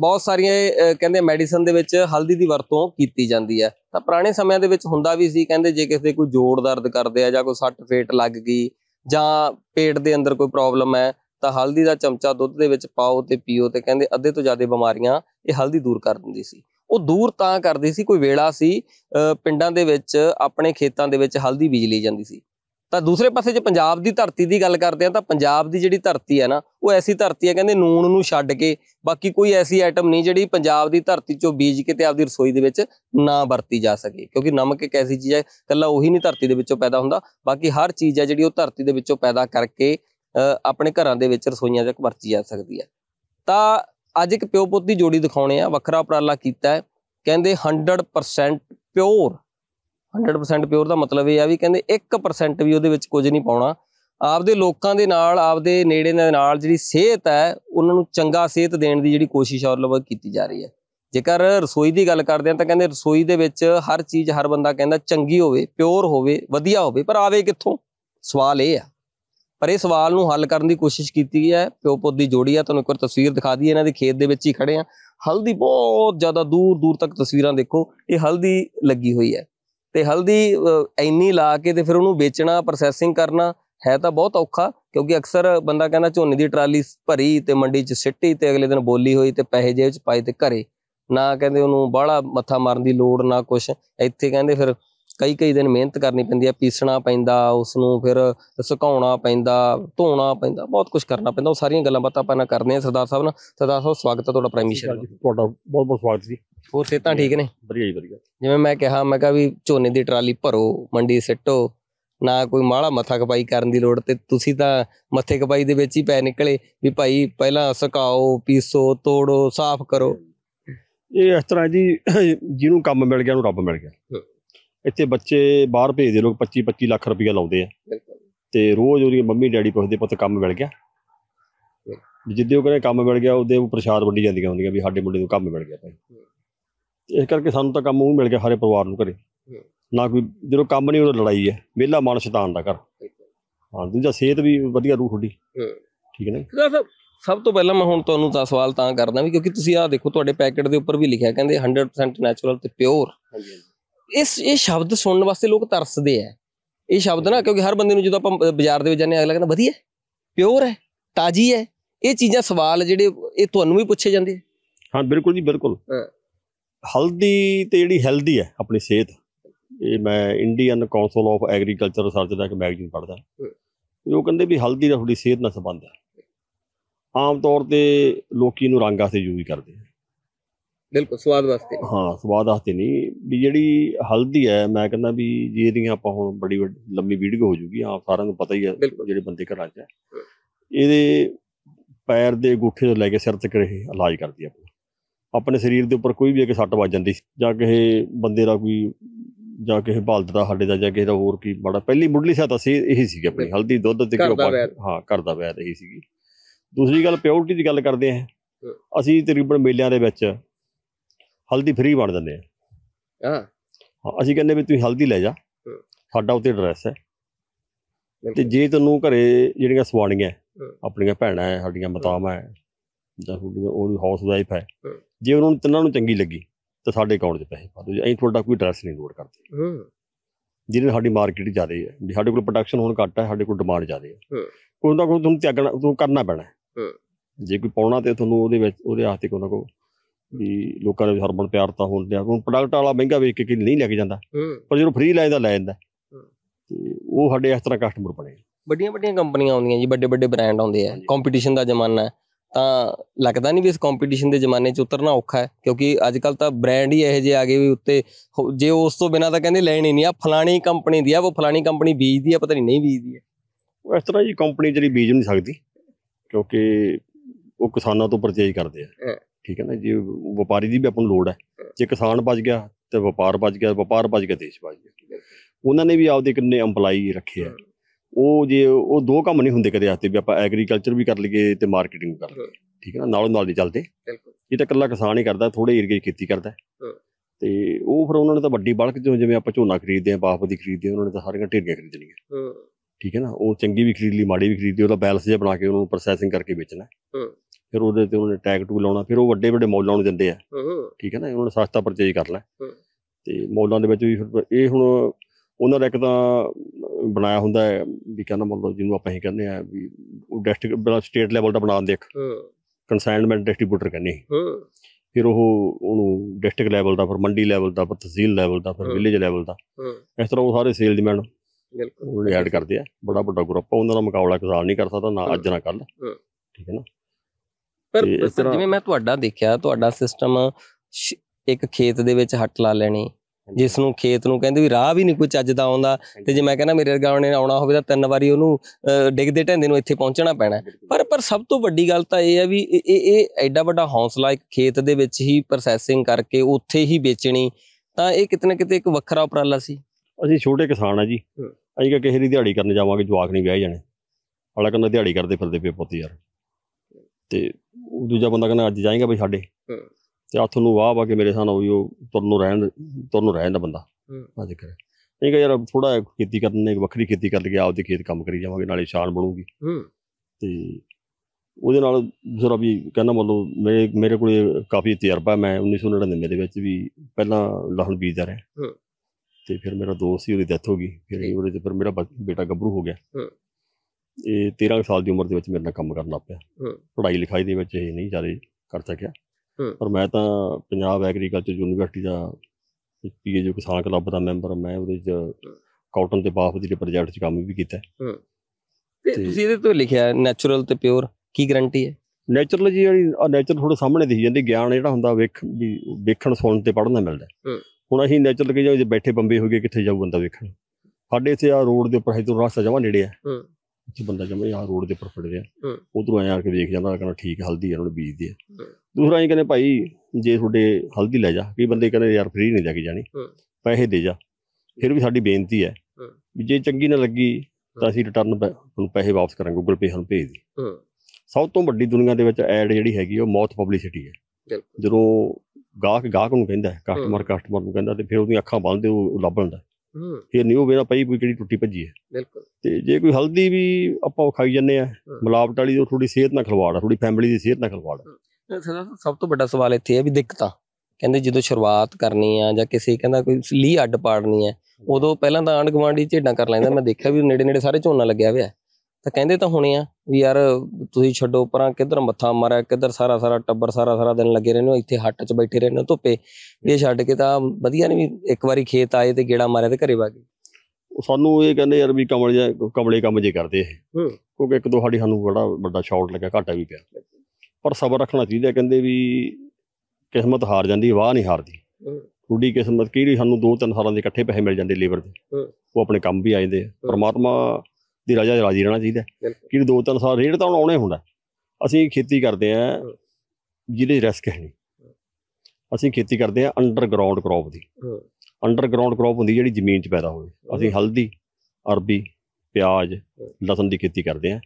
ਬਹੁਤ ਸਾਰੀਆਂ ਕਹਿੰਦੇ ਮੈਡੀਸਨ ਦੇ ਵਿੱਚ ਹਲਦੀ ਦੀ ਵਰਤੋਂ ਕੀਤੀ ਜਾਂਦੀ ਹੈ ਤਾਂ ਪੁਰਾਣੇ ਸਮਿਆਂ ਦੇ ਵਿੱਚ ਹੁੰਦਾ ਵੀ ਸੀ ਕਹਿੰਦੇ ਜੇ ਕਿਸੇ ਕੋਈ ਜੋੜ ਦਰਦ ਕਰਦੇ ਆ ਜਾਂ ਕੋਈ ਸੱਟ ਫੇਟ ਲੱਗ ਗਈ ਜਾਂ ਪੇਟ ਦੇ ਅੰਦਰ ਕੋਈ ਪ੍ਰੋਬਲਮ ਹੈ ਤਾਂ ਹਲਦੀ ਦਾ ਚਮਚਾ ਦੁੱਧ ਦੇ ਵਿੱਚ ਪਾਓ ਤੇ ਪੀਓ ਤੇ ਕਹਿੰਦੇ ਅੱਧੇ ਤੋਂ ਜ਼ਿਆਦਾ ਬਿਮਾਰੀਆਂ ਇਹ ਹਲਦੀ ਦੂਰ ਕਰ ਦਿੰਦੀ ਸੀ ਉਹ ਦੂਰ ਤਾਂ ਕਰਦੀ ਸੀ ਕੋਈ ਵੇਲਾ ਸੀ ਪਿੰਡਾਂ ਦੇ ਵਿੱਚ ਆਪਣੇ ਖੇਤਾਂ ਦੇ ਵਿੱਚ ਹਲਦੀ ਬੀਜ ਲਈ ਜਾਂਦੀ ਸੀ ਤਾਂ ਦੂਸਰੇ ਪਾਸੇ ਜੇ ਪੰਜਾਬ ਦੀ ਧਰਤੀ ਦੀ ਗੱਲ ਕਰਦੇ ਆ ਤਾਂ ਪੰਜਾਬ ਦੀ ਜਿਹੜੀ ਧਰਤੀ ਹੈ ਨਾ ਉਹ ਐਸੀ ਧਰਤੀ ਹੈ ਕਹਿੰਦੇ ਨੂਣ ਨੂੰ ਛੱਡ ਕੇ ਬਾਕੀ ਕੋਈ ਐਸੀ ਆਈਟਮ ਨਹੀਂ ਜਿਹੜੀ ਪੰਜਾਬ ਦੀ ਧਰਤੀ ਚੋਂ ਬੀਜ ਕੇ ਤੇ ਆਪਦੀ ਰਸੋਈ ਦੇ ਵਿੱਚ ਨਾ ਵਰਤੀ ਜਾ ਸਕੇ ਕਿਉਂਕਿ ਨਮਕ ਇੱਕ ਐਸੀ ਚੀਜ਼ ਹੈ ਕੱਲਾ ਉਹੀ ਨਹੀਂ ਧਰਤੀ ਦੇ ਵਿੱਚੋਂ ਪੈਦਾ ਹੁੰਦਾ ਬਾਕੀ ਹਰ ਚੀਜ਼ ਹੈ ਜਿਹੜੀ ਉਹ ਧਰਤੀ ਦੇ ਵਿੱਚੋਂ ਪੈਦਾ ਕਰਕੇ ਆਪਣੇ ਘਰਾਂ ਦੇ ਵਿੱਚ ਰਸੋਈਆਂ ਤੱਕ ਵਰਤੀ ਜਾ ਸਕਦੀ ਹੈ ਤਾਂ ਅੱਜ ਇੱਕ ਪਿਓ ਪੁੱਤ ਦੀ ਜੋੜੀ ਦਿਖਾਉਣੇ ਆ ਵੱਖਰਾ ਉਪਰਾਲਾ ਕੀਤਾ ਹੈ ਕਹਿੰਦੇ 100% ਪਿਓਰ 100% ਪਿਓਰ ਦਾ ਮਤਲਬ ਇਹ ਆ ਵੀ ਕਹਿੰਦੇ 1% ਵੀ ਉਹਦੇ ਵਿੱਚ ਕੁਝ ਨਹੀਂ ਪਾਉਣਾ ਆਪਦੇ ਲੋਕਾਂ ਦੇ ਨਾਲ ਆਪਦੇ ਨੇੜੇ ਦੇ ਨਾਲ ਜਿਹੜੀ ਸਿਹਤ ਹੈ ਉਹਨਾਂ ਨੂੰ ਚੰਗਾ ਸਿਹਤ ਦੇਣ ਦੀ ਜਿਹੜੀ ਕੋਸ਼ਿਸ਼ ਔਰ ਲਵ ਕੀਤੀ ਜਾ ਰਹੀ ਹੈ ਜੇਕਰ ਰਸੋਈ ਦੀ ਗੱਲ ਕਰਦੇ ਆ ਤਾਂ ਕਹਿੰਦੇ ਰਸੋਈ ਦੇ ਵਿੱਚ ਹਰ ਚੀਜ਼ ਹਰ ਬੰਦਾ ਕਹਿੰਦਾ ਚੰਗੀ ਹੋਵੇ ਪਿਓਰ ਹੋਵੇ ਵਧੀਆ ਹੋਵੇ ਪਰ ਆਵੇ ਕਿੱਥੋਂ ਸਵਾਲ ਇਹ ਆ ਪਰ ਇਹ ਸਵਾਲ ਨੂੰ ਹੱਲ ਕਰਨ ਦੀ ਕੋਸ਼ਿਸ਼ ਕੀਤੀ ਹੈ ਪਿਓ ਪੁੱਤ ਦੀ ਜੋੜੀ ਆ ਤੁਹਾਨੂੰ ਇੱਕ ਵਾਰ ਤਸਵੀਰ ਦਿਖਾ ਦਈਏ ਇਹਨਾਂ ਦੇ ਖੇਤ ਦੇ ਵਿੱਚ ਹੀ ਖੜੇ ਆ ਹਲਦੀ ਬਹੁਤ ਜ਼ਿਆਦਾ ਦੂਰ ਦੂਰ ਤੱਕ ਤਸਵੀਰਾਂ ਦੇਖੋ ਇਹ ਹਲਦੀ ਲੱਗੀ ਹੋਈ ਹੈ ਤੇ ਹਲਦੀ ਐਨੀ ਲਾ ਕੇ ਤੇ ਫਿਰ ਉਹਨੂੰ ਵੇਚਣਾ ਪ੍ਰੋਸੈਸਿੰਗ ਕਰਨਾ ਹੈ ਤਾਂ ਬਹੁਤ ਔਖਾ ਕਿਉਂਕਿ ਅਕਸਰ ਬੰਦਾ ਕਹਿੰਦਾ ਝੋਨੇ ਦੀ ਟਰਾਲੀ ਭਰੀ ਤੇ ਮੰਡੀ 'ਚ ਸਿੱਟੀ ਤੇ ਅਗਲੇ ਦਿਨ ਬੋਲੀ ਹੋਈ ਤੇ ਪੈਸੇ ਜੇਬ 'ਚ ਪਾਏ ਤੇ ਘਰੇ ਨਾ ਕਹਿੰਦੇ ਉਹਨੂੰ ਬਾਹਲਾ ਮੱਥਾ ਮਾਰਨ ਦੀ ਲੋੜ ਨਾ ਕੁਛ ਇੱਥੇ ਕਹਿੰਦੇ ਫਿਰ ਕਈ ਕਈ ਦਿਨ ਮਿਹਨਤ ਕਰਨੀ ਪੈਂਦੀ ਹੈ ਪੀਸਣਾ ਪੈਂਦਾ ਉਸ ਨੂੰ ਫਿਰ ਸੁਕਾਉਣਾ ਪੈਂਦਾ ਧੋਣਾ ਪੈਂਦਾ ਬਹੁਤ ਕੁਝ ਕਰਨਾ ਪੈਂਦਾ ਉਹ ਸਾਰੀਆਂ ਗੱਲਾਂ ਬਾਤਾਂ ਆਪਾਂ ਨਾਲ ਕਰਦੇ ਆ ਸਰਦਾਰ ਸਾਹਿਬ ਨਾਲ ਸਰਦਾਰ ਸਾਹਿਬ ਸਵਾਗਤ ਹੈ ਤੁਹਾਡਾ ਪ੍ਰਾਈਮ ਜੀ ਤੁਹਾਡਾ ਬਹੁਤ ਬਹੁਤ ਸਵਾਗਤ ਜੀ ਹੋਰ ਸਿਹਤਾਂ ਠੀਕ ਨੇ ਵਧੀਆ ਜੀ ਵਧੀਆ ਜਿਵੇਂ ਮੈਂ ਕਿਹਾ ਮੈਂ ਕਿਹਾ ਵੀ ਝੋਨੇ ਦੀ ਟਰਾਲੀ ਭਰੋ ਮੰਡੀ ਸਿੱਟੋ ਨਾ ਕੋਈ ਮਾਲਾ ਮੱਥਾ ਕਪਾਈ ਕਰਨ ਦੀ ਲੋੜ ਤੇ ਤੁਸੀਂ ਤਾਂ ਮੱਥੇ ਕਪਾਈ ਦੇ ਵਿੱਚ ਹੀ ਪੈ ਨਿਕਲੇ ਵੀ ਭਾਈ ਪਹਿਲਾਂ ਸੁਕਾਓ ਪੀਸੋ ਤੋੜੋ ਸਾਫ਼ ਕਰੋ ਇਹ ਇਸ ਤਰ੍ਹਾਂ ਜੀ ਜਿਹਨੂੰ ਕੰਮ ਮਿਲ ਗਿਆ ਉਹਨੂੰ ਰੱਬ ਮਿਲ ਗਿਆ ਇੱਥੇ ਬੱਚੇ ਬਾਹਰ ਭੇਜਦੇ ਲੋਕ 25 25 ਲੱਖ ਰੁਪਏ ਲਾਉਂਦੇ ਆ ਤੇ ਰੋਜ਼ ਉਹਦੀ ਮੰਮੀ ਡੈਡੀ ਪੁੱਛਦੇ ਪੁੱਤ ਕੰਮ ਮਿਲ ਗਿਆ ਜਿੱਦਿਓ ਉਹ ਕੰਮ ਮਿਲ ਗਿਆ ਉਹਦੇ ਉਹ ਪ੍ਰਸ਼ਾਦ ਵੰਡੀ ਜਾਂਦੀਆਂ ਹੁੰਦੀਆਂ ਵੀ ਸਾਡੇ ਮੁੰਡੇ ਨੂੰ ਕੰਮ ਮਿਲ ਗਿਆ ਭਾਈ ਇਸ ਕਰਕੇ ਸਾਨੂੰ ਤਾਂ ਕੰਮ ਉਹ ਮਿਲ ਗਿਆ ਸਾਰੇ ਪਰਿਵਾਰ ਨੂੰ ਕਰੇ ਨਾ ਕੋਈ ਜਦੋਂ ਕੰਮ ਨਹੀਂ ਉਹਦਾ ਲੜਾਈ ਹੈ ਵਿਹਲਾ ਮਨ ਸ਼ੈਤਾਨ ਦਾ ਘਰ ਹਾਂ ਦੂਜਾ ਸਿਹਤ ਵੀ ਵਧੀਆ ਰੂਹ ਤੁਹਾਡੀ ਠੀਕ ਹੈ ਨਾ ਸਭ ਤੋਂ ਪਹਿਲਾਂ ਮੈਂ ਹੁਣ ਤੁਹਾਨੂੰ ਦਾ ਸਵਾਲ ਤਾਂ ਕਰਦਾ ਵੀ ਕਿਉਂਕਿ ਤੁਸੀਂ ਆਹ ਦੇਖੋ ਤੁਹਾਡੇ ਪੈਕੇਟ ਦੇ ਉੱਪਰ ਵੀ ਲਿਖਿਆ ਕਹਿੰਦੇ 100% ਨੈਚੁਰਲ ਤੇ ਪਿਓਰ ਹਾਂਜੀ ਇਸ ਇਹ ਸ਼ਬਦ ਸੁਣਨ ਵਾਸਤੇ ਲੋਕ ਤਰਸਦੇ ਆ ਇਹ ਸ਼ਬਦ ਨਾ ਕਿਉਂਕਿ ਹਰ ਬੰਦੇ ਨੂੰ ਜਦੋਂ ਆਪਾਂ ਬਾਜ਼ਾਰ ਦੇ ਵਿੱਚ ਜਾਂਦੇ ਅਗਲਾ ਕਹਿੰਦਾ ਵਧੀਆ ਪਿਓਰ ਹੈ ਤਾਜ਼ੀ ਹੈ ਇਹ ਚੀਜ਼ਾਂ ਸਵਾਲ ਜਿਹੜੇ ਇਹ ਤੁਹਾਨੂੰ ਵੀ ਪੁੱਛੇ ਜਾਂਦੇ ਹਾਂ ਬਿਲਕੁਲ ਜੀ ਬਿਲਕੁਲ ਹਲਦੀ ਤੇ ਜਿਹੜੀ ਹੈਲਦੀ ਹੈ ਆਪਣੀ ਸਿਹਤ ਇਹ ਮੈਂ Indian council of agriculture research ਦਾ ਇੱਕ ਮੈਗਜ਼ੀਨ ਪੜ੍ਹਦਾ ਉਹ ਕਹਿੰਦੇ ਵੀ ਹਲਦੀ ਦਾ ਤੁਹਾਡੀ ਸਿਹਤ ਨਾਲ ਸੰਬੰਧ ਹੈ ਆਮ ਤੌਰ ਤੇ ਲੋਕੀ ਨੂੰ ਰੰਗਾ ਆਸੇ ਯੂਜ਼ ਕਰਦੇ ਆ ਬਿਲਕੁਲ ਸਵਾਦ ਵਾਸਤੇ ਹਾਂ ਸਵਾਦ ਵਾਸਤੇ ਨਹੀਂ ਵੀ ਜਿਹੜੀ ਹਲਦੀ ਹੈ ਮੈਂ ਕਹਿੰਦਾ ਵੀ ਜੇ ਇਹਦੀਆਂ ਆਪਾਂ ਹੁਣ ਬੜੀ ਲੰਮੀ ਵੀਡੀਓ ਹੋ ਜੂਗੀ ਆਪ ਸਾਰਿਆਂ ਨੂੰ ਪਤਾ ਹੀ ਹੈ ਜਿਹੜੇ ਬੰਦੇ ਘਰਾਂ 'ਚ ਹੈ ਇਹਦੇ ਪੈਰ ਦੇ ਗੁੱਠੇ ਤੋਂ ਲੈ ਕੇ ਸਿਰ ਤੱਕ ਇਹ ਇਲਾਜ ਕਰਦੀ ਹੈ ਆਪਣੇ ਸਰੀਰ ਦੇ ਉੱਪਰ ਕੋਈ ਵੀ ਇੱਕ ਸੱਟ ਵੱਜ ਜਾਂਦੀ ਜਾਂ ਕਿਸੇ ਬੰਦੇ ਦਾ ਕੋਈ ਜਾਂ ਕਿਸੇ ਹਾਲਤ ਦਾ ਸਾਡੇ ਦਾ ਜਾਂ ਕਿਸੇ ਦਾ ਹੋਰ ਕੀ ਬੜਾ ਪਹਿਲੀ ਮੁੱਢਲੀ ਸਹਾਇਤਾ ਸੀ ਇਹੀ ਸੀਗੀ ਆਪਣੀ ਹਲਦੀ ਦੁੱਧ ਤੇ ਘਿਓ ਪਾ ਹਾਂ ਕਰਦਾ ਪਿਆ ਵੈਦ ਇਹੀ ਸੀਗੀ ਦੂਸਰੀ ਗੱਲ ਪਿਓਰਟੀ ਦੀ ਗੱਲ ਕਰਦੇ ਆ ਅਸੀਂ ਤਕਰੀਬਨ ਮੇਲਿਆਂ ਦੇ ਵਿੱਚ ਹਲਦੀ ਫ੍ਰੀ ਬਣ ਦਿੰਦੇ ਆ ਹਾਂ ਅਸੀਂ ਕਹਿੰਦੇ ਵੀ ਤੁਸੀਂ ਹਲਦੀ ਲੈ ਜਾ ਸਾਡਾ ਉੱਤੇ ਐਡਰੈਸ ਹੈ ਤੇ ਜੇ ਤੁਹਾਨੂੰ ਘਰੇ ਜਿਹੜੀਆਂ ਸਵਾਣੀਆਂ ਆਪਣੀਆਂ ਭੈਣਾਂ ਆ ਸਾਡੀਆਂ ਮਤਾਵਾਂ ਹੈ ਜਾਂ ਤੁਹਾਡੀਆਂ ਉਹ ਹਾਊਸ ਵਾਈਫ ਹੈ ਜੇ ਉਹਨਾਂ ਨੂੰ ਤਿੰਨਾਂ ਨੂੰ ਚੰਗੀ ਲੱਗੀ ਤਾਂ ਸਾਡੇ ਅਕਾਊਂਟ 'ਚ ਪੈਸੇ ਪਾ ਦਿਓ ਐਂ ਤੁਹਾਡਾ ਕੋਈ ਐਡਰੈਸ ਨਹੀਂ ਲੋਡ ਕਰਦੇ ਜਿਹਨੇ ਸਾਡੀ ਮਾਰਕੀਟ ਜ਼ਿਆਦਾ ਹੈ ਵੀ ਸਾਡੇ ਕੋਲ ਪ੍ਰੋਡਕਸ਼ਨ ਹੁਣ ਘੱਟ ਹੈ ਸਾਡੇ ਕੋਲ ਡਿਮਾਂਡ ਜ਼ਿਆਦਾ ਹੈ ਕੋਈ ਨਾ ਕੋਈ ਤੁਹਾਨੂੰ ਤਿਆਗਣਾ ਤੁਹਾਨੂੰ ਕਰਨਾ ਪੈਣਾ ਜੇ ਕੋਈ ਪਾਉਣਾ ਤੇ ਤੁਹਾਨੂੰ ਉਹਦੇ ਵਿੱਚ ਉਹਦੇ ਹੱਥ ਤੇ ਕੋਈ ਨਾ ਕੋਈ ਵੀ ਲੋਕਾਂ ਦੇ ਹਰਮਨ ਪਿਆਰ ਤਾਂ ਹੋਣ ਦਿਆ ਹੁਣ ਪ੍ਰੋਡਕਟ ਵਾਲਾ ਮਹਿੰਗਾ ਵੇਚ ਕੇ ਕਿ ਨਹੀਂ ਲੈ ਕੇ ਜਾਂਦਾ ਪਰ ਜਦੋਂ ਫ੍ਰੀ ਲੈ ਜਾਂਦਾ ਲੈ ਜਾਂਦਾ ਤੇ ਉਹ ਸਾਡੇ ਇਸ ਤਰ੍ਹਾਂ ਕਸਟਮਰ ਬਣੇ ਵੱਡੀਆਂ ਵੱਡੀਆਂ ਕੰਪਨੀਆਂ ਆਉਂਦੀਆਂ ਜੀ ਵੱਡੇ ਵੱਡੇ ਬ੍ਰਾਂਡ ਆਉਂਦੇ ਆ ਕੰਪੀਟੀਸ਼ਨ ਦਾ ਜ਼ਮਾਨਾ ਹੈ ਤਾਂ ਲੱਗਦਾ ਨਹੀਂ ਵੀ ਇਸ ਕੰਪੀਟੀਸ਼ਨ ਦੇ ਜ਼ਮਾਨੇ 'ਚ ਉਤਰਨਾ ਔਖਾ ਹੈ ਕਿਉਂਕਿ ਅੱਜ ਕੱਲ ਤਾਂ ਬ੍ਰਾਂਡ ਹੀ ਇਹੋ ਜਿਹੇ ਆ ਗਏ ਵੀ ਉੱਤੇ ਜੇ ਉਸ ਤੋਂ ਬਿਨਾ ਤਾਂ ਕਹਿੰਦੇ ਲੈਣੀ ਨਹੀਂ ਆ ਫਲਾਣੀ ਕੰਪਨੀ ਦੀ ਆ ਉਹ ਫਲਾਣੀ ਕੰਪਨੀ ਬੀਜਦੀ ਆ ਪਤਾ ਨਹੀਂ ਨਹੀਂ ਬੀਜਦੀ ਆ ਉਹ ਇਸ ਤਰ੍ਹਾਂ ਜੀ ਕੰਪਨੀ ਜਿਹੜੀ ਬੀਜ ਨਹੀਂ ਸਕਦੀ ਕਿਉਂਕਿ ਉਹ ਕਿਸਾਨਾਂ ਤੋਂ ਪਰਚੇਜ ਕਰਦੇ ਆ ਠੀਕ ਹੈ ਨਾ ਜੇ ਵਪਾਰੀ ਦੀ ਵੀ ਆਪਾਂ ਨੂੰ ਲੋੜ ਹੈ ਜੇ ਕਿਸਾਨ ਬਚ ਗਿਆ ਤੇ ਵਪਾਰ ਬਚ ਗਿਆ ਵਪਾਰ ਬਚ ਗਿਆ ਦੇਸ਼ ਬਚ ਗਿਆ ਉਹਨਾਂ ਨੇ ਵੀ ਆਪਦੇ ਕਿੰਨੇ EMPLOYEE ਰੱਖੇ ਆ ਉਹ ਜੇ ਉਹ ਦੋ ਕੰਮ ਨਹੀਂ ਹੁੰਦੇ ਕਦੇ ਆਤੇ ਵੀ ਆਪਾਂ ਐਗਰੀਕਲਚਰ ਵੀ ਕਰ ਲਈਏ ਤੇ ਮਾਰਕੀਟਿੰਗ ਕਰ ਲਈਏ ਠੀਕ ਹੈ ਨਾ ਨਾਲੋਂ ਨਾਲ ਦੇ ਚੱਲਦੇ ਇਹ ਤਾਂ ਇਕੱਲਾ ਕਿਸਾਨ ਹੀ ਕਰਦਾ ਥੋੜੇ ਏਰੀਏ ਖੇਤੀ ਕਰਦਾ ਤੇ ਉਹ ਫਿਰ ਉਹਨਾਂ ਨੇ ਤਾਂ ਵੱਡੀ ਬਲਕ ਜਿਵੇਂ ਆਪਾਂ ਝੋਨਾ ਖਰੀਦਦੇ ਆ ਦੀ ਖਰੀਦਦੇ ਆ ਉਹਨਾਂ ਨੇ ਤਾਂ ਸਾਰੀਆਂ ਢੇਰੀਆਂ ਖਰੀਦਣੀਆਂ ਠੀਕ ਹੈ ਨਾ ਉਹ ਚੰਗੀ ਵੀ ਖਰੀਦ ਲਈ ਮਾੜੀ ਵੀ ਖਰੀਦ ਲਈ ਉਹਦਾ ਬੈਲੈਂਸ ਜਿਹਾ ਬਣਾ ਕੇ ਉਹਨੂੰ ਪ੍ਰੋਸੈਸਿੰਗ ਕਰਕੇ ਵੇਚਣਾ ਫਿਰ ਉਹਦੇ ਤੇ ਉਹਨੇ ਟੈਗ ਟੂ ਲਾਉਣਾ ਫਿਰ ਉਹ ਵੱਡੇ ਵੱਡੇ ਮੌਲਾਂ ਨੂੰ ਦਿੰਦੇ ਆ ਠੀਕ ਹੈ ਨਾ ਉਹਨਾਂ ਨੇ ਸਸਤਾ ਪਰਚੇਜ ਕਰ ਲੈ ਤੇ ਮੌਲਾਂ ਦੇ ਵਿੱਚ ਵੀ ਫਿਰ ਇਹ ਹੁਣ ਉਹਨਾਂ ਦਾ ਇੱਕ ਤਾਂ ਬਣਾਇਆ ਹੁੰਦਾ ਹੈ ਵੀ ਕਹਿੰਦਾ ਮਤਲਬ ਜਿਹਨੂੰ ਆਪਾਂ ਹੀ ਕਹਿੰਦੇ ਆ ਵੀ ਉਹ ਡਿਸਟ੍ਰਿਕਟ ਬੜਾ ਸਟੇਟ ਲੈਵਲ ਦਾ ਬਣਾ ਦੇਖ ਕਨਸਾਈਨਮੈਂਟ ਡਿਸਟ੍ਰੀਬਿਊਟਰ ਕਹਿੰਦੇ ਫਿਰ ਉਹ ਉਹਨੂੰ ਡਿਸਟ੍ਰਿਕਟ ਲੈਵਲ ਦਾ ਫਿਰ ਮੰਡੀ ਲੈਵਲ ਦਾ ਫਿਰ ਤਹਿਸੀਲ ਲੈਵਲ ਦਾ ਫਿਰ ਵਿਲੇਜ ਲੈਵਲ ਦਾ ਇਸ ਤਰ੍ਹਾਂ ਉਹ ਸਾਰੇ ਸੇਲਜ਼ਮੈਨ ਬਿਲਕੁਲ ਉਹ ਐਡ ਕਰਦੇ ਆ ਬੜਾ ਵੱਡਾ ਗਰੁੱਪ ਆ ਉਹਨਾਂ ਦਾ ਮੁਕਾਬਲਾ ਕਿਸਾਨ ਨਹੀਂ ਕਰ ਸਕਦਾ ਨਾ ਅੱਜ ਨਾ ਕੱਲ ਠੀਕ ਹੈ ਨਾ ਪਰ ਜਿਵੇਂ ਮੈਂ ਤੁਹਾਡਾ ਦੇਖਿਆ ਤੁਹਾਡਾ ਸਿਸਟਮ ਇੱਕ ਖੇਤ ਦੇ ਵਿੱਚ ਹੱਟ ਲਾ ਲੈਣੀ ਜਿਸ ਨੂੰ ਖੇਤ ਨੂੰ ਕਹਿੰਦੇ ਵੀ ਰਾਹ ਵੀ ਨਹੀਂ ਕੋਈ ਚੱਜ ਦਾ ਆਉਂਦਾ ਤੇ ਜੇ ਮੈਂ ਕਹਿੰਦਾ ਮੇਰੇ ਵਰਗਾ ਨੇ ਆਉਣਾ ਹੋਵੇ ਤਾਂ ਤਿੰਨ ਵਾਰੀ ਉਹਨੂੰ ਡਿੱਗਦੇ ਢੈਂਦੇ ਨੂੰ ਇੱਥੇ ਪਹੁੰਚਣਾ ਪੈਣਾ ਪਰ ਪਰ ਸਭ ਤੋਂ ਵੱਡੀ ਗੱਲ ਤਾਂ ਇਹ ਹੈ ਵੀ ਇਹ ਇਹ ਐਡਾ ਵੱਡਾ ਹੌਸਲਾ ਇੱਕ ਖੇਤ ਦੇ ਵਿੱਚ ਹੀ ਪ੍ਰੋਸੈਸਿੰਗ ਕਰਕੇ ਉੱਥੇ ਹੀ ਵੇਚਣੀ ਤਾਂ ਇਹ ਕਿਤਨੇ ਕਿਤੇ ਇੱਕ ਵੱਖਰਾ ਉਪਰਾਲਾ ਸੀ ਅਸੀਂ ਛੋਟੇ ਕਿਸਾਨ ਆ ਜੀ ਅਸੀਂ ਕਿਹੜੀ ਕਿਸੇ ਦੀ ਦਿਹਾੜੀ ਕਰਨ ਜਾਵਾਂਗੇ ਜਵਾਕ ਨਹੀਂ ਵਿਆਹ ਜਾਣੇ ਹਾਲਾ ਕਹਿੰਦਾ ਦਿਹਾੜੀ ਕਰਦੇ ਫਿਰਦੇ ਪਏ ਪੁੱਤ ਯਾਰ ਤੇ ਉਹ ਦੂਜਾ ਬੰਦਾ ਕਹਿੰਦਾ ਅੱਜ ਜਾਏਗਾ ਬਈ ਸਾਡੇ ਤੇ ਆਥੋਂ ਨੂੰ ਵਾਹ ਵਾ ਕੇ ਮੇਰੇ ਸਾਨੂੰ ਵੀ ਉਹ ਨੂੰ ਰਹਿਣ ਨੂੰ ਰਹਿਣ ਦਾ ਬੰਦਾ ਅੱਜ ਕਰ ਨਹੀਂ ਕਿ ਯਾਰ ਥੋੜਾ ਖੇਤੀ ਕਰਨ ਇੱਕ ਵੱਖਰੀ ਖੇਤੀ ਕਰ ਲਈਏ ਆਪਦੇ ਖੇਤ ਕੰਮ ਕਰੀ ਜਾਵਾਂਗੇ ਨਾਲੇ ਸ਼ਾਨ ਬਣੂਗੀ ਤੇ ਉਹਦੇ ਨਾਲ ਜ਼ਰਾ ਵੀ ਕਹਿੰਦਾ ਮਤਲਬ ਮੇਰੇ ਮੇਰੇ ਕੋਲੇ ਕਾਫੀ ਤਜਰਬਾ ਮੈਂ 1999 ਦੇ ਵਿੱਚ ਵੀ ਪਹਿਲਾਂ ਲਹਣ ਬੀਜਦਾ ਰਿਹਾ ਤੇ ਫਿਰ ਮੇਰਾ ਦੋਸਤ ਹੀ ਉਹਦੀ ਡੈਥ ਹੋ ਗਈ ਫਿਰ ਉਹਦੇ ਤੇ ਫਿਰ ਮੇਰਾ ਬੇਟਾ ਗੱਭਰੂ ਹੋ ਗਿਆ ਇਹ 13 ਸਾਲ ਦੀ ਉਮਰ ਦੇ ਵਿੱਚ ਮੇਰੇ ਨਾਲ ਕੰਮ ਕਰਨ ਲੱਗ ਪਿਆ ਪੜ੍ਹਾਈ ਲਿਖਾਈ ਦੇ ਵਿੱਚ ਇਹ ਨਹੀਂ ਜ਼ਿਆਦਾ ਕਰ ਸਕਿਆ ਪਰ ਮੈਂ ਤਾਂ ਪੰਜਾਬ ਐਗਰੀਕਲਚਰ ਯੂਨੀਵਰਸਿਟੀ ਦਾ ਪੀਏ ਜੋ ਕਿਸਾਨ ਕਲੱਬ ਦਾ ਮੈਂਬਰ ਮੈਂ ਉਹਦੇ ਚ ਕਾਟਨ ਤੇ ਬਾਫ ਦੇ ਪ੍ਰੋਜੈਕਟ 'ਚ ਕੰਮ ਵੀ ਕੀਤਾ ਤੇ ਤੁਸੀਂ ਇਹਦੇ ਤੋਂ ਲਿਖਿਆ ਨੈਚੁਰਲ ਤੇ ਪਿਓਰ ਕੀ ਗਾਰੰਟੀ ਹੈ ਨੈਚੁਰਲ ਜੀ ਜਿਹੜੀ ਨੈਚੁਰ ਥੋੜਾ ਸਾਹਮਣੇ ਦਿਖ ਜਾਂਦੀ ਗਿਆਨ ਜਿਹੜਾ ਹੁੰਦਾ ਵੇਖ ਵੀ ਵੇਖਣ ਸੁਣਨ ਤੇ ਪੜਨ ਦਾ ਮਿਲਦਾ ਹੁਣ ਅਸੀਂ ਨੈਚੁਰਲ ਕਿ ਜੇ ਬੈਠੇ ਬੰਬੇ ਹੋ ਗਏ ਕਿੱਥੇ ਜਾਊ ਬੰਦਾ ਵੇਖਣ ਸਾਡੇ ਇੱਥੇ ਆ ਰੋਡ ਦੇ ਉੱਪਰ ਹੈ ਤੋਂ ਰਸਤਾ ਜਮਾ ਨੇੜੇ ਆ ਕਿ ਬੰਦਾ ਜਮੇ ਆ ਰੋਡ ਦੇ ਉੱਪਰ ਫੜ ਰਿਹਾ ਉਧਰੋਂ ਆਇਆ ਕੇ ਦੇਖ ਜਾਂਦਾ ਕਹਿੰਦਾ ਠੀਕ ਹਲਦੀ ਇਹਨਾਂ ਨੂੰ ਬੀਜ ਦੇ ਦੂਸਰਾ ਇਹ ਕਹਿੰਦੇ ਭਾਈ ਜੇ ਤੁਹਾਡੇ ਹਲਦੀ ਲੈ ਜਾ ਕਈ ਬੰਦੇ ਕਹਿੰਦੇ ਯਾਰ ਫ੍ਰੀ ਨਹੀਂ ਲੈ ਕੇ ਜਾਣੀ ਪੈਸੇ ਦੇ ਜਾ ਫਿਰ ਵੀ ਸਾਡੀ ਬੇਨਤੀ ਹੈ ਵੀ ਜੇ ਚੰਗੀ ਨਾ ਲੱਗੀ ਤਾਂ ਅਸੀਂ ਰਿਟਰਨ ਤੁਹਾਨੂੰ ਪੈਸੇ ਵਾਪਸ ਕਰਾਂਗੇ ਗੂਗਲ ਪੇ ਹਨ ਭੇਜ ਦੇ ਸਭ ਤੋਂ ਵੱਡੀ ਦੁਨੀਆ ਦੇ ਵਿੱਚ ਐਡ ਜਿਹੜੀ ਹੈਗੀ ਉਹ ਮੌਤ ਪਬਲਿਸਿਟੀ ਹੈ ਜਦੋਂ ਗਾਹਕ ਗਾਹਕ ਨੂੰ ਕਹਿੰਦਾ ਕਸਟਮਰ ਕਸਟਮਰ ਨੂੰ ਕਹਿੰਦਾ ਤੇ ਫਿਰ ਉਹਦੀਆਂ ਅੱਖਾਂ ਬੰਦ ਉਹ ਲੱਭ ਲੈਂਦਾ ਇਹ ਨਿਊ ਵੇਰਾ ਪਈ ਕੋਈ ਕਿਹੜੀ ਟੁੱਟੀ ਭੱਜੀ ਹੈ ਬਿਲਕੁਲ ਤੇ ਜੇ ਕੋਈ ਹਲਦੀ ਵੀ ਆਪਾਂ ਖਾਈ ਜੰਨੇ ਆ ਮਲਾਵਟ ਵਾਲੀ ਉਹ ਥੋੜੀ ਸਿਹਤ ਨਾਲ ਖਲਵਾੜ ਆ ਥੋੜੀ ਫੈਮਿਲੀ ਦੀ ਸਿਹਤ ਨਾਲ ਖਲਵਾੜ ਸਭ ਤੋਂ ਵੱਡਾ ਸਵਾਲ ਇੱਥੇ ਹੈ ਵੀ ਦਿੱਕਤਾਂ ਕਹਿੰਦੇ ਜਦੋਂ ਸ਼ੁਰੂਆਤ ਕਰਨੀ ਆ ਜਾਂ ਕਿਸੇ ਕਹਿੰਦਾ ਕੋਈ ਲੀ ਅੱਡ ਪਾੜਨੀ ਆ ਉਦੋਂ ਪਹਿਲਾਂ ਤਾਂ ਆਂਡ ਗਵਾਂਡੀ ਝੇਡਾਂ ਕਰ ਲੈਂਦਾ ਮੈਂ ਦੇਖਿਆ ਵੀ ਨੇੜੇ ਨੇੜੇ ਸਾਰੇ ਝੋਨਾ ਲੱਗਿਆ ਹੋਇਆ ਤਾਂ ਕਹਿੰਦੇ ਤਾਂ ਹੋਣੇ ਆ ਵੀ ਯਾਰ ਤੁਸੀਂ ਛੱਡੋ ਪਰਾਂ ਕਿੱਧਰ ਮੱਥਾ ਮਾਰਿਆ ਕਿੱਧਰ ਸਾਰਾ ਸਾਰਾ ਟੱਬਰ ਸਾਰਾ ਸਾਰਾ ਦਿਨ ਲੱਗੇ ਰਹਿੰਦੇ ਹੋ ਇੱਥੇ ਹੱਟ 'ਚ ਬੈਠੇ ਰਹਿੰਦੇ ਹੋ ਧੁੱਪੇ ਇਹ ਛੱਡ ਕੇ ਤਾਂ ਵਧੀਆ ਨਹੀਂ ਵੀ ਇੱਕ ਵਾਰੀ ਖੇਤ ਆਏ ਤੇ ਗੇੜਾ ਮਾਰਿਆ ਤੇ ਘਰੇ ਵਾਗੇ ਸਾਨੂੰ ਇਹ ਕਹਿੰਦੇ ਯਾਰ ਵੀ ਕਮਲ ਜਾਂ ਕਮਲੇ ਕੰਮ ਜੇ ਕਰਦੇ ਇਹ ਕਿਉਂਕਿ ਇੱਕ ਦੋ ਸਾਡੀ ਸਾਨੂੰ ਬੜਾ ਵੱਡਾ ਸ਼ਾਟ ਲੱਗਾ ਘਾਟਾ ਵੀ ਪਿਆ ਪਰ ਸਬਰ ਰੱਖਣਾ ਚਾਹੀਦਾ ਕਹਿੰਦੇ ਵੀ ਕਿਸਮਤ ਹਾਰ ਜਾਂਦੀ ਵਾਹ ਨਹੀਂ ਹਾਰਦੀ ਥੋੜੀ ਕਿਸਮਤ ਕਿਹੜੀ ਸਾਨੂੰ ਦੋ ਤਿੰਨ ਸਾਲਾਂ ਦੇ ਇਕੱਠੇ ਪੈਸੇ ਮਿਲ ਜਾਂਦੇ ਲੇਬਰ ਦੇ ਉਹ ਆਪਣੇ ਕੰਮ ਵੀ ਆ ਜਾਂਦੇ ਪਰਮਾਤਮਾ ਦੀ ਰਾਜਾ ਰਾਜੀ ਰਹਿਣਾ ਚਾਹੀਦਾ ਕਿ ਦੋ ਤਿੰਨ ਸਾਲ ਰੇਟ ਤਾਂ ਹੁਣ ਆਉਣੇ ਹੁੰਦਾ ਅਸੀਂ ਖੇਤੀ ਕਰਦੇ ਆ ਜਿਹਦੇ ਰਿਸਕ ਹੈ ਨਹੀਂ ਅਸੀਂ ਖੇਤੀ ਕਰਦੇ ਆ ਅੰਡਰਗਰਾਉਂਡ ਕ੍ਰੌਪ ਦੀ ਅੰਡਰਗਰਾਉਂਡ ਕ੍ਰੌਪ ਹੁੰਦੀ ਜਿਹੜੀ ਜ਼ਮੀਨ 'ਚ ਪੈਦਾ ਹੋਵੇ ਅਸੀਂ ਹਲਦੀ ਅਰਬੀ ਪਿਆਜ਼ ਲਸਣ ਦੀ ਖੇਤੀ ਕਰਦੇ ਆ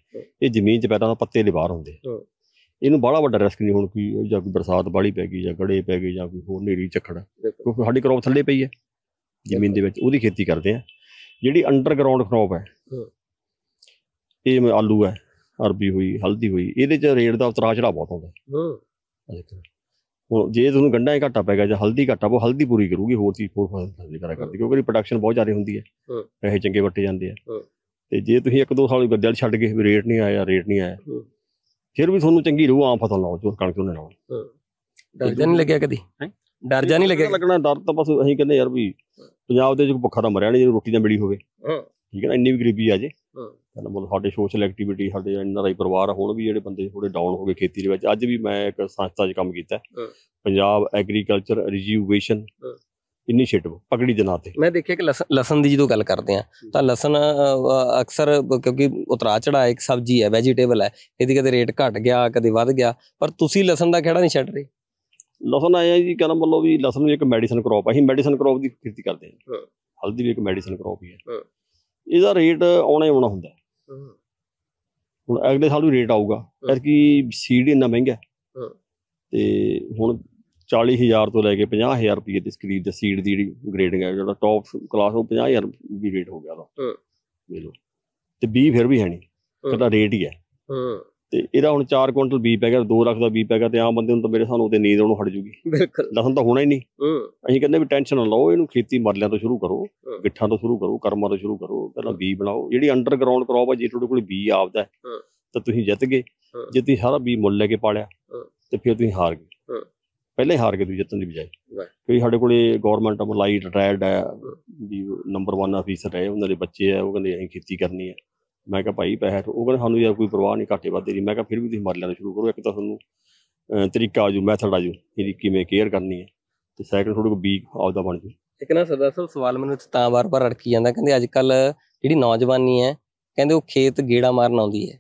ਇਹ ਜ਼ਮੀਨ 'ਚ ਪੈਦਾ ਪੱਤੇ ਦੇ ਬਾਹਰ ਹੁੰਦੇ ਇਹਨੂੰ ਬੜਾ ਵੱਡਾ ਰਿਸਕ ਨਹੀਂ ਹੁਣ ਕੋਈ ਜਾਂ ਕੋਈ ਬਰਸਾਤ ਬਾੜੀ ਪੈ ਗਈ ਜਾਂ ਗੜੇ ਪੈ ਗਏ ਜਾਂ ਕੋਈ ਹੋਰ ਨੇੜੀ ਝੱਖੜ ਕਿਉਂਕਿ ਸਾਡੀ ਕ੍ਰੌਪ ਥੱਲੇ ਪਈ ਹੈ ਜ਼ਮੀਨ ਦੇ ਵਿੱਚ ਉਹਦੀ ਖੇਤੀ ਕਰਦੇ ਆ ਜਿਹੜੀ ਅੰਡਰਗਰਾਉਂਡ ਕ੍ਰੌਪ ਹੈ ਇਹ ਮੈਂ ਆਲੂ ਹੈ ਅਰਬੀ ਹੋਈ ਹਲਦੀ ਹੋਈ ਇਹਦੇ ਚ ਰੇਟ ਦਾ ਉਤਰਾ ਚੜਾ ਬਹੁਤ ਆਉਂਦਾ ਹੂੰ ਹੁਣ ਜੇ ਤੁਹਾਨੂੰ ਗੰਡਾ ਹੀ ਘਾਟਾ ਪੈ ਗਿਆ ਜਾਂ ਹਲਦੀ ਘਾਟਾ ਉਹ ਹਲਦੀ ਪੂਰੀ ਕਰੂਗੀ ਹੋਰ ਚੀਜ਼ ਹੋਰ ਫਸਲ ਨਹੀਂ ਕਰਿਆ ਕਰਦੀ ਕਿਉਂਕਿ ਪ੍ਰੋਡਕਸ਼ਨ ਬਹੁਤ ਜ਼ਿਆਦਾ ਹੁੰਦੀ ਹੈ ਹੂੰ। ਇਹ ਚੰਗੇ ਵੱਟੇ ਜਾਂਦੇ ਆ ਹੂੰ। ਤੇ ਜੇ ਤੁਸੀਂ ਇੱਕ ਦੋ ਸਾਲ ਗੱਦਿਆਂ ਛੱਡ ਗਏ ਵੀ ਰੇਟ ਨਹੀਂ ਆਇਆ ਰੇਟ ਨਹੀਂ ਆਇਆ ਹੂੰ। ਫਿਰ ਵੀ ਤੁਹਾਨੂੰ ਚੰਗੀ ਰੂ ਆਮ ਫਸਲ ਲਾਓ ਜੋ ਕਣਕ ਉਹਨੇ ਲਾਓ ਡਰ ਜਾਂ ਨਹੀਂ ਲੱਗਿਆ ਕਦੀ ਹੈਂ? ਡਰ ਜਾ ਨਹੀਂ ਲੱਗਿਆ ਲੱਗਣਾ ਡਰ ਤਾਂ ਬਸ ਅਸੀਂ ਕਹਿੰਦੇ ਯਾਰ ਵੀ ਪੰਜਾਬ ਦੇ ਵਿੱਚ ਭੁੱਖਾ ਤਾਂ ਮਰਿਆ ਨਹੀਂ ਜੇ ਰੋਟੀ ਤਾਂ ਮਿਲੀ ਹੋਵੇ ਹਾਂ। ਠੀਕ ਹੈ ਨਾ ਇੰਨੀ ਵੀ ਗਰੀਬੀ ਆ ਜੇ ਹਾਂ ਮਤਲਬ ਸਾਡੇ ਸੋਸ਼ਲ ਐਕਟੀਵਿਟੀ ਸਾਡੇ ਐਨਆਰਆਈ ਪਰਿਵਾਰ ਹੁਣ ਵੀ ਜਿਹੜੇ ਬੰਦੇ ਥੋੜੇ ਡਾਊਨ ਹੋ ਗਏ ਖੇਤੀ ਦੇ ਵਿੱਚ ਅੱਜ ਵੀ ਮੈਂ ਇੱਕ ਸੰਸਥਾ 'ਚ ਕੰਮ ਕੀਤਾ ਪੰਜਾਬ ਐਗਰੀਕਲਚਰ ਰਿਜੂਵੇਸ਼ਨ ਇਨੀਸ਼ੀਏਟਿਵ ਪਗੜੀ ਦੇ ਨਾਤੇ ਮੈਂ ਦੇਖਿਆ ਕਿ ਲਸਣ ਦੀ ਜਦੋਂ ਗੱਲ ਕਰਦੇ ਆ ਤਾਂ ਲਸਣ ਅਕਸਰ ਕਿਉਂਕਿ ਉਤਰਾ ਚੜਾ ਇੱਕ ਸਬਜ਼ੀ ਹੈ ਵੈਜੀਟੇਬਲ ਹੈ ਇਹਦੀ ਕਦੇ ਰੇਟ ਘਟ ਗਿਆ ਕਦੇ ਵੱਧ ਗਿਆ ਪਰ ਤੁਸੀਂ ਲਸਣ ਦਾ ਖੇੜਾ ਨਹੀਂ ਛੱਡ ਰਹੇ ਲਸਣ ਆਇਆ ਜੀ ਕਹਿੰਦਾ ਮੱਲੋ ਵੀ ਲਸਣ ਵੀ ਇੱਕ ਮੈਡੀਸਨ ਕ੍ਰੌਪ ਹੈ ਅਸੀਂ ਮੈਡੀਸਨ ਕ੍ਰੌਪ ਦੀ ਖੇਤੀ ਕਰਦੇ ਹਾਂ ਹਲਦੀ ਵੀ ਇੱਕ ਮੈਡੀਸਨ ਕ੍ਰੌਪ ਹੀ ਹੈ ਇਹਦਾ ਰੇਟ ਆਉਣਾ ਹੀ ਆਉਣਾ ਹੁੰਦਾ ਹੁਣ ਅਗਲੇ ਸਾਲ ਵੀ ਰੇਟ ਆਊਗਾ ਪਰ ਕਿ ਸੀਡ ਇੰਨਾ ਮਹਿੰਗਾ ਤੇ ਹੁਣ 40000 ਤੋਂ ਲੈ ਕੇ 50000 ਰੁਪਏ ਦੀ ਸਕਰੀਨ ਦੇ ਸੀਡ ਦੀ ਜਿਹੜੀ ਗ੍ਰੇਡਿੰਗ ਹੈ ਜਿਹੜਾ ਟੌਪ ਕਲਾਸ ਉਹ 50000 ਦੀ ਰੇਟ ਹੋ ਗਿਆ ਦਾ ਹਾਂ ਤੇ 20 ਫਿਰ ਵੀ ਹੈ ਨਹੀਂ ਕਿਤਾ ਰੇਟ ਹੀ ਹੈ ਹਾਂ ਤੇ ਇਹਦਾ ਹੁਣ 4 ਕੁਇੰਟਲ ਬੀ ਪੈ ਗਿਆ 2 ਲੱਖ ਦਾ ਬੀ ਪੈ ਗਿਆ ਤੇ ਆਮ ਬੰਦੇ ਨੂੰ ਤਾਂ ਮੇਰੇ ਸਾਨੂੰ ਤੇ ਨੀਂਦ ਉਹਨੂੰ ਹਟ ਜੂਗੀ ਬਿਲਕੁਲ ਲਸਣ ਤਾਂ ਹੋਣਾ ਹੀ ਨਹੀਂ ਅਸੀਂ ਕਹਿੰਦੇ ਵੀ ਟੈਨਸ਼ਨ ਨਾ ਲਓ ਇਹਨੂੰ ਖੇਤੀ ਮਰਲਿਆਂ ਤੋਂ ਸ਼ੁਰੂ ਕਰੋ ਗਿੱਠਾਂ ਤੋਂ ਸ਼ੁਰੂ ਕਰੋ ਕਰਮਾਂ ਤੋਂ ਸ਼ੁਰੂ ਕਰੋ ਪਹਿਲਾਂ ਬੀ ਬਣਾਓ ਜਿਹੜੀ ਅੰਡਰਗਰਾਉਂਡ ਕਰੋਪ ਆ ਜੇ ਤੁਹਾਡੇ ਕੋਲ ਬੀ ਆਪਦਾ ਤਾਂ ਤੁਸੀਂ ਜਿੱਤ ਗਏ ਜੇ ਤੁਸੀਂ ਸਾਰਾ ਬੀ ਮੁੱਲ ਲੈ ਕੇ ਪਾਲਿਆ ਤੇ ਫਿਰ ਤੁਸੀਂ ਹਾਰ ਗਏ ਪਹਿਲਾਂ ਹੀ ਹਾਰ ਗਏ ਤੁਸੀਂ ਜਿੱਤਣ ਦੀ ਬਜਾਏ ਕਿਉਂਕਿ ਸਾਡੇ ਕੋਲੇ ਗਵਰਨਮੈਂਟ ਅਮਲਾਈ ਰਿਟਾਇਰਡ ਹੈ ਜੀ ਨੰਬਰ 1 ਅਫੀਸਰ ਹੈ ਉਹਨਾਂ ਦੇ ਬੱਚੇ ਆ ਉਹ ਕਹਿੰਦੇ ਅਸੀਂ ਖੇਤੀ ਕਰਨੀ ਹੈ ਮੈਂ ਕਿਹਾ ਭਾਈ ਪੈਸਾ ਉਹ ਕਹਿੰਦਾ ਸਾਨੂੰ ਯਾਰ ਕੋਈ ਪਰਵਾਹ ਨਹੀਂ ਘਾਟੇ ਵਾਧੇ ਦੀ ਮੈਂ ਕਿਹਾ ਫਿਰ ਵੀ ਤੁਸੀਂ ਮਰ ਲੈਣਾ ਸ਼ੁਰੂ ਕਰੋ ਇੱਕ ਤਾਂ ਤੁਹਾਨੂੰ ਤਰੀਕਾ ਆਜੂ ਮੈਥਡ ਆਜੂ ਇਹਦੀ ਕਿਵੇਂ ਕੇਅਰ ਕਰਨੀ ਹੈ ਤੇ ਸੈਕਿੰਡ ਤੁਹਾਡੇ ਕੋ ਬੀ ਆਉਦਾ ਬਣ ਜੂ ਇੱਕ ਨਾ ਸਰਦਾਰ ਸਾਹਿਬ ਸਵਾਲ ਮੈਨੂੰ ਤਾਂ ਵਾਰ-ਵਾਰ ਅੜਕੀ ਜਾਂਦਾ ਕਹਿੰਦੇ ਅੱਜ ਕੱਲ ਜਿਹੜੀ ਨੌਜਵਾਨੀ ਹੈ ਕਹਿੰਦੇ ਉਹ ਖੇਤ ਗੇੜਾ ਮਾਰਨ ਆਉਂਦੀ ਹੈ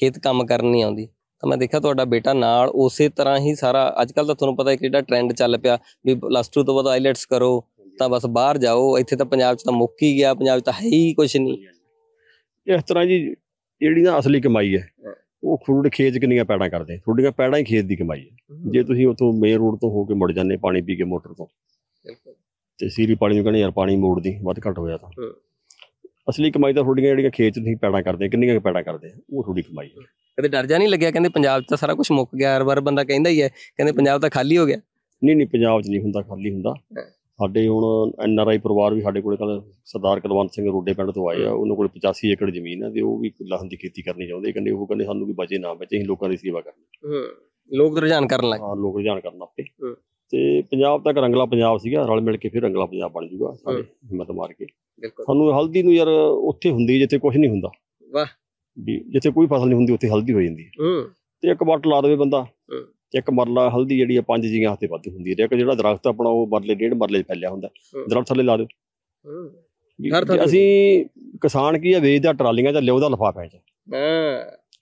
ਖੇਤ ਕੰਮ ਕਰਨ ਨਹੀਂ ਆਉਂਦੀ ਤਾਂ ਮੈਂ ਦੇਖਿਆ ਤੁਹਾਡਾ ਬੇਟਾ ਨਾਲ ਉਸੇ ਤਰ੍ਹਾਂ ਹੀ ਸਾਰਾ ਅੱਜ ਕੱਲ ਤਾਂ ਤੁਹਾਨੂੰ ਪਤਾ ਹੈ ਕਿਹੜਾ ਟ੍ਰੈਂਡ ਚੱਲ ਪਿਆ ਵੀ ਪਲੱਸ 2 ਤੋਂ ਬਾਅਦ ਆਈਲੈਟਸ ਕਰੋ ਤਾਂ ਬਸ ਬਾਹਰ ਜਾਓ ਇੱਥੇ ਤਾਂ ਪੰਜਾਬ 'ਚ ਤਾਂ ਮੁੱਕ ਹੀ ਗਿਆ ਪੰਜਾਬ 'ਚ ਤਾਂ ਹੈ ਹੀ ਕੁਝ ਨਹੀਂ ਇਸ ਤਰ੍ਹਾਂ ਜੀ ਜਿਹੜੀ ਨਾ ਅਸਲੀ ਕਮਾਈ ਹੈ ਉਹ ਖੁਰੜ ਖੇਤ ਕਿੰਨੀਆਂ ਪੈੜਾਂ ਕਰਦੇ ਤੁਹਾਡੀਆਂ ਪੈੜਾਂ ਹੀ ਖੇਤ ਦੀ ਕਮਾਈ ਹੈ ਜੇ ਤੁਸੀਂ ਉਥੋਂ ਮੇਨ ਰੋਡ ਤੋਂ ਹੋ ਕੇ ਮੁੜ ਜਾਂਦੇ ਪਾਣੀ ਪੀ ਕੇ ਮੋਟਰ ਤੋਂ ਤੇ ਸੀਰੀ ਪਾਣੀ ਨੂੰ ਕਹਿੰਦੇ ਯਾਰ ਪਾਣੀ ਮੋੜ ਦੀ ਵੱਧ ਘਟ ਹੋਇਆ ਤਾਂ ਅਸਲੀ ਕਮਾਈ ਤਾਂ ਤੁਹਾਡੀਆਂ ਜਿਹੜੀਆਂ ਖੇਤ ਤੁਸੀਂ ਪੈੜਾਂ ਕਰਦੇ ਕਿੰਨੀਆਂ ਪੈੜਾਂ ਕਰਦੇ ਉਹ ਤੁਹਾਡੀ ਕਮਾਈ ਹੈ ਕਦੇ ਡਰ ਜਾ ਨਹੀਂ ਲੱਗਿਆ ਕਹਿੰਦੇ ਪੰਜਾਬ 'ਚ ਤਾਂ ਸਾਰਾ ਕੁਝ ਮੁੱਕ ਗਿਆ ਹਰ ਵਾਰ ਬੰਦਾ ਕਹਿੰਦਾ ਹੀ ਹੈ ਕਹਿੰਦੇ ਪੰਜਾਬ ਤਾਂ ਖਾਲੀ ਹੋ ਗਿਆ ਨਹੀਂ ਨਹੀਂ ਪੰਜਾਬ 'ਚ ਨਹੀਂ ਹੁੰਦਾ ਖਾਲੀ ਹੁੰਦਾ ਸਾਡੇ ਹੁਣ ਐਨ ਆਰ ਆਈ ਪਰਿਵਾਰ ਵੀ ਸਾਡੇ ਕੋਲੇ ਕੱਲ ਸਰਦਾਰ ਕਲਵੰਤ ਸਿੰਘ ਰੋਡੇ ਪਿੰਡ ਤੋਂ ਆਏ ਆ ਉਹਨਾਂ ਕੋਲ 85 ਏਕੜ ਜ਼ਮੀਨ ਆ ਤੇ ਉਹ ਵੀ ਲਾਹਨ ਦੀ ਖੇਤੀ ਕਰਨੀ ਚਾਹੁੰਦੇ ਕਹਿੰਦੇ ਉਹ ਕਹਿੰਦੇ ਸਾਨੂੰ ਵੀ ਬਚੇ ਨਾ ਬਚੇ ਅਸੀਂ ਲੋਕਾਂ ਦੀ ਸੇਵਾ ਕਰਨੀ ਹੂੰ ਲੋਕ ਰੁਝਾਨ ਕਰਨ ਲੱਗੇ ਹਾਂ ਲੋਕ ਰੁਝਾਨ ਕਰਨ ਆਪੇ ਤੇ ਪੰਜਾਬ ਤੱਕ ਰੰਗਲਾ ਪੰਜਾਬ ਸੀਗਾ ਰਲ ਮਿਲ ਕੇ ਫਿਰ ਰੰਗਲਾ ਪੰਜਾਬ ਬਣ ਜੂਗਾ ਸਾਡੇ ਹਿੰਮਤ ਮਾਰ ਕੇ ਸਾਨੂੰ ਹਲਦੀ ਨੂੰ ਯਾਰ ਉੱਥੇ ਹੁੰਦੀ ਜਿੱਥੇ ਕੁਝ ਨਹੀਂ ਹੁੰਦਾ ਵਾਹ ਜਿੱਥੇ ਕੋਈ ਫਸਲ ਨਹੀਂ ਹੁੰਦੀ ਉੱਥੇ ਹਲਦੀ ਹੋ ਜਾਂਦੀ ਹੈ ਤੇ ਇੱਕ ਵਾਟ ਲਾ ਦੇਵੇ ਬੰਦਾ ਹੂੰ ਇੱਕ ਮਰਲਾ ਹਲਦੀ ਜਿਹੜੀ ਆ ਪੰਜ ਜੀਆਂ ਹੱਥੇ ਵੱਧ ਹੁੰਦੀ ਹੈ ਇੱਕ ਜਿਹੜਾ ਦਰਖਤ ਆਪਣਾ ਉਹ ਮਰਲੇ ਡੇਢ ਮਰਲੇ ਫੈਲਿਆ ਹੁੰਦਾ ਦਰਖਤ ਥੱਲੇ ਲਾ ਦਿਓ ਅਸੀਂ ਕਿਸਾਨ ਕੀ ਆ ਵੇਚਦਾ ਟਰਾਲੀਆਂ ਚ ਲਿਆਉਦਾ ਲਫਾਫਿਆਂ ਚ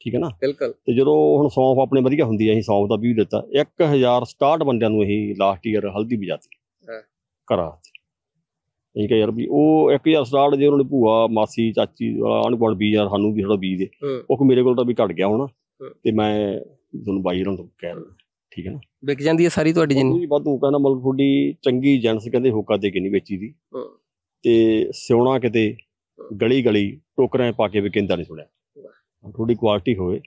ਠੀਕ ਹੈ ਨਾ ਬਿਲਕੁਲ ਤੇ ਜਦੋਂ ਹੁਣ ਸੌਂਫ ਆਪਣੇ ਵਧੀਆ ਹੁੰਦੀ ਹੈ ਅਸੀਂ ਸੌਂਫ ਦਾ ਵੀ ਦਿੱਤਾ 1067 ਬੰਦਿਆਂ ਨੂੰ ਅਸੀਂ ਲਾਸਟ ਈਅਰ ਹਲਦੀ ਬਿਜਾਤੀ ਕਰਾ ਠੀਕ ਹੈ ਯਾਰ ਵੀ ਉਹ 1067 ਜੇ ਉਹਨਾਂ ਨੇ ਭੂਆ ਮਾਸੀ ਚਾਚੀ ਵਾਲਾ ਅਨੁਗਣ ਵੀ ਯਾਰ ਸਾਨੂੰ ਵੀ ਥੋੜਾ ਬੀਜ ਦੇ ਉਹ ਮੇਰੇ ਕੋਲ ਤਾਂ ਵੀ ਘਟ ਗਿਆ ਹੋਣਾ ਤੇ ਮੈਂ ਤੁਹਾਨੂੰ ਬਾਈ ਹੋਰਾਂ ਤੋਂ ਕਹਿ ਰਿਹਾ ਠੀਕ ਹੈ ਨਾ ਵਿਕ ਜਾਂਦੀ ਹੈ ਸਾਰੀ ਤੁਹਾਡੀ ਜਿੰਨੀ ਵਾਧੂ ਕਹਿੰਦਾ ਮਲਕ ਫੁੱਡੀ ਚੰਗੀ ਏਜੰਟਸ ਕਹਿੰਦੇ ਹੋਕਾ ਦੇ ਕੇ ਨਹੀਂ ਵੇਚੀ ਦੀ ਤੇ ਸਿਉਣਾ ਕਿਤੇ ਗਲੀ ਗਲੀ ਟੋਕਰਾਂ ਪਾ ਕੇ ਵਿਕਿੰਦਾ ਨਹੀਂ ਸੁਣਿਆ ਥੋੜੀ ਕੁਆਲਿਟੀ ਹੋਵੇ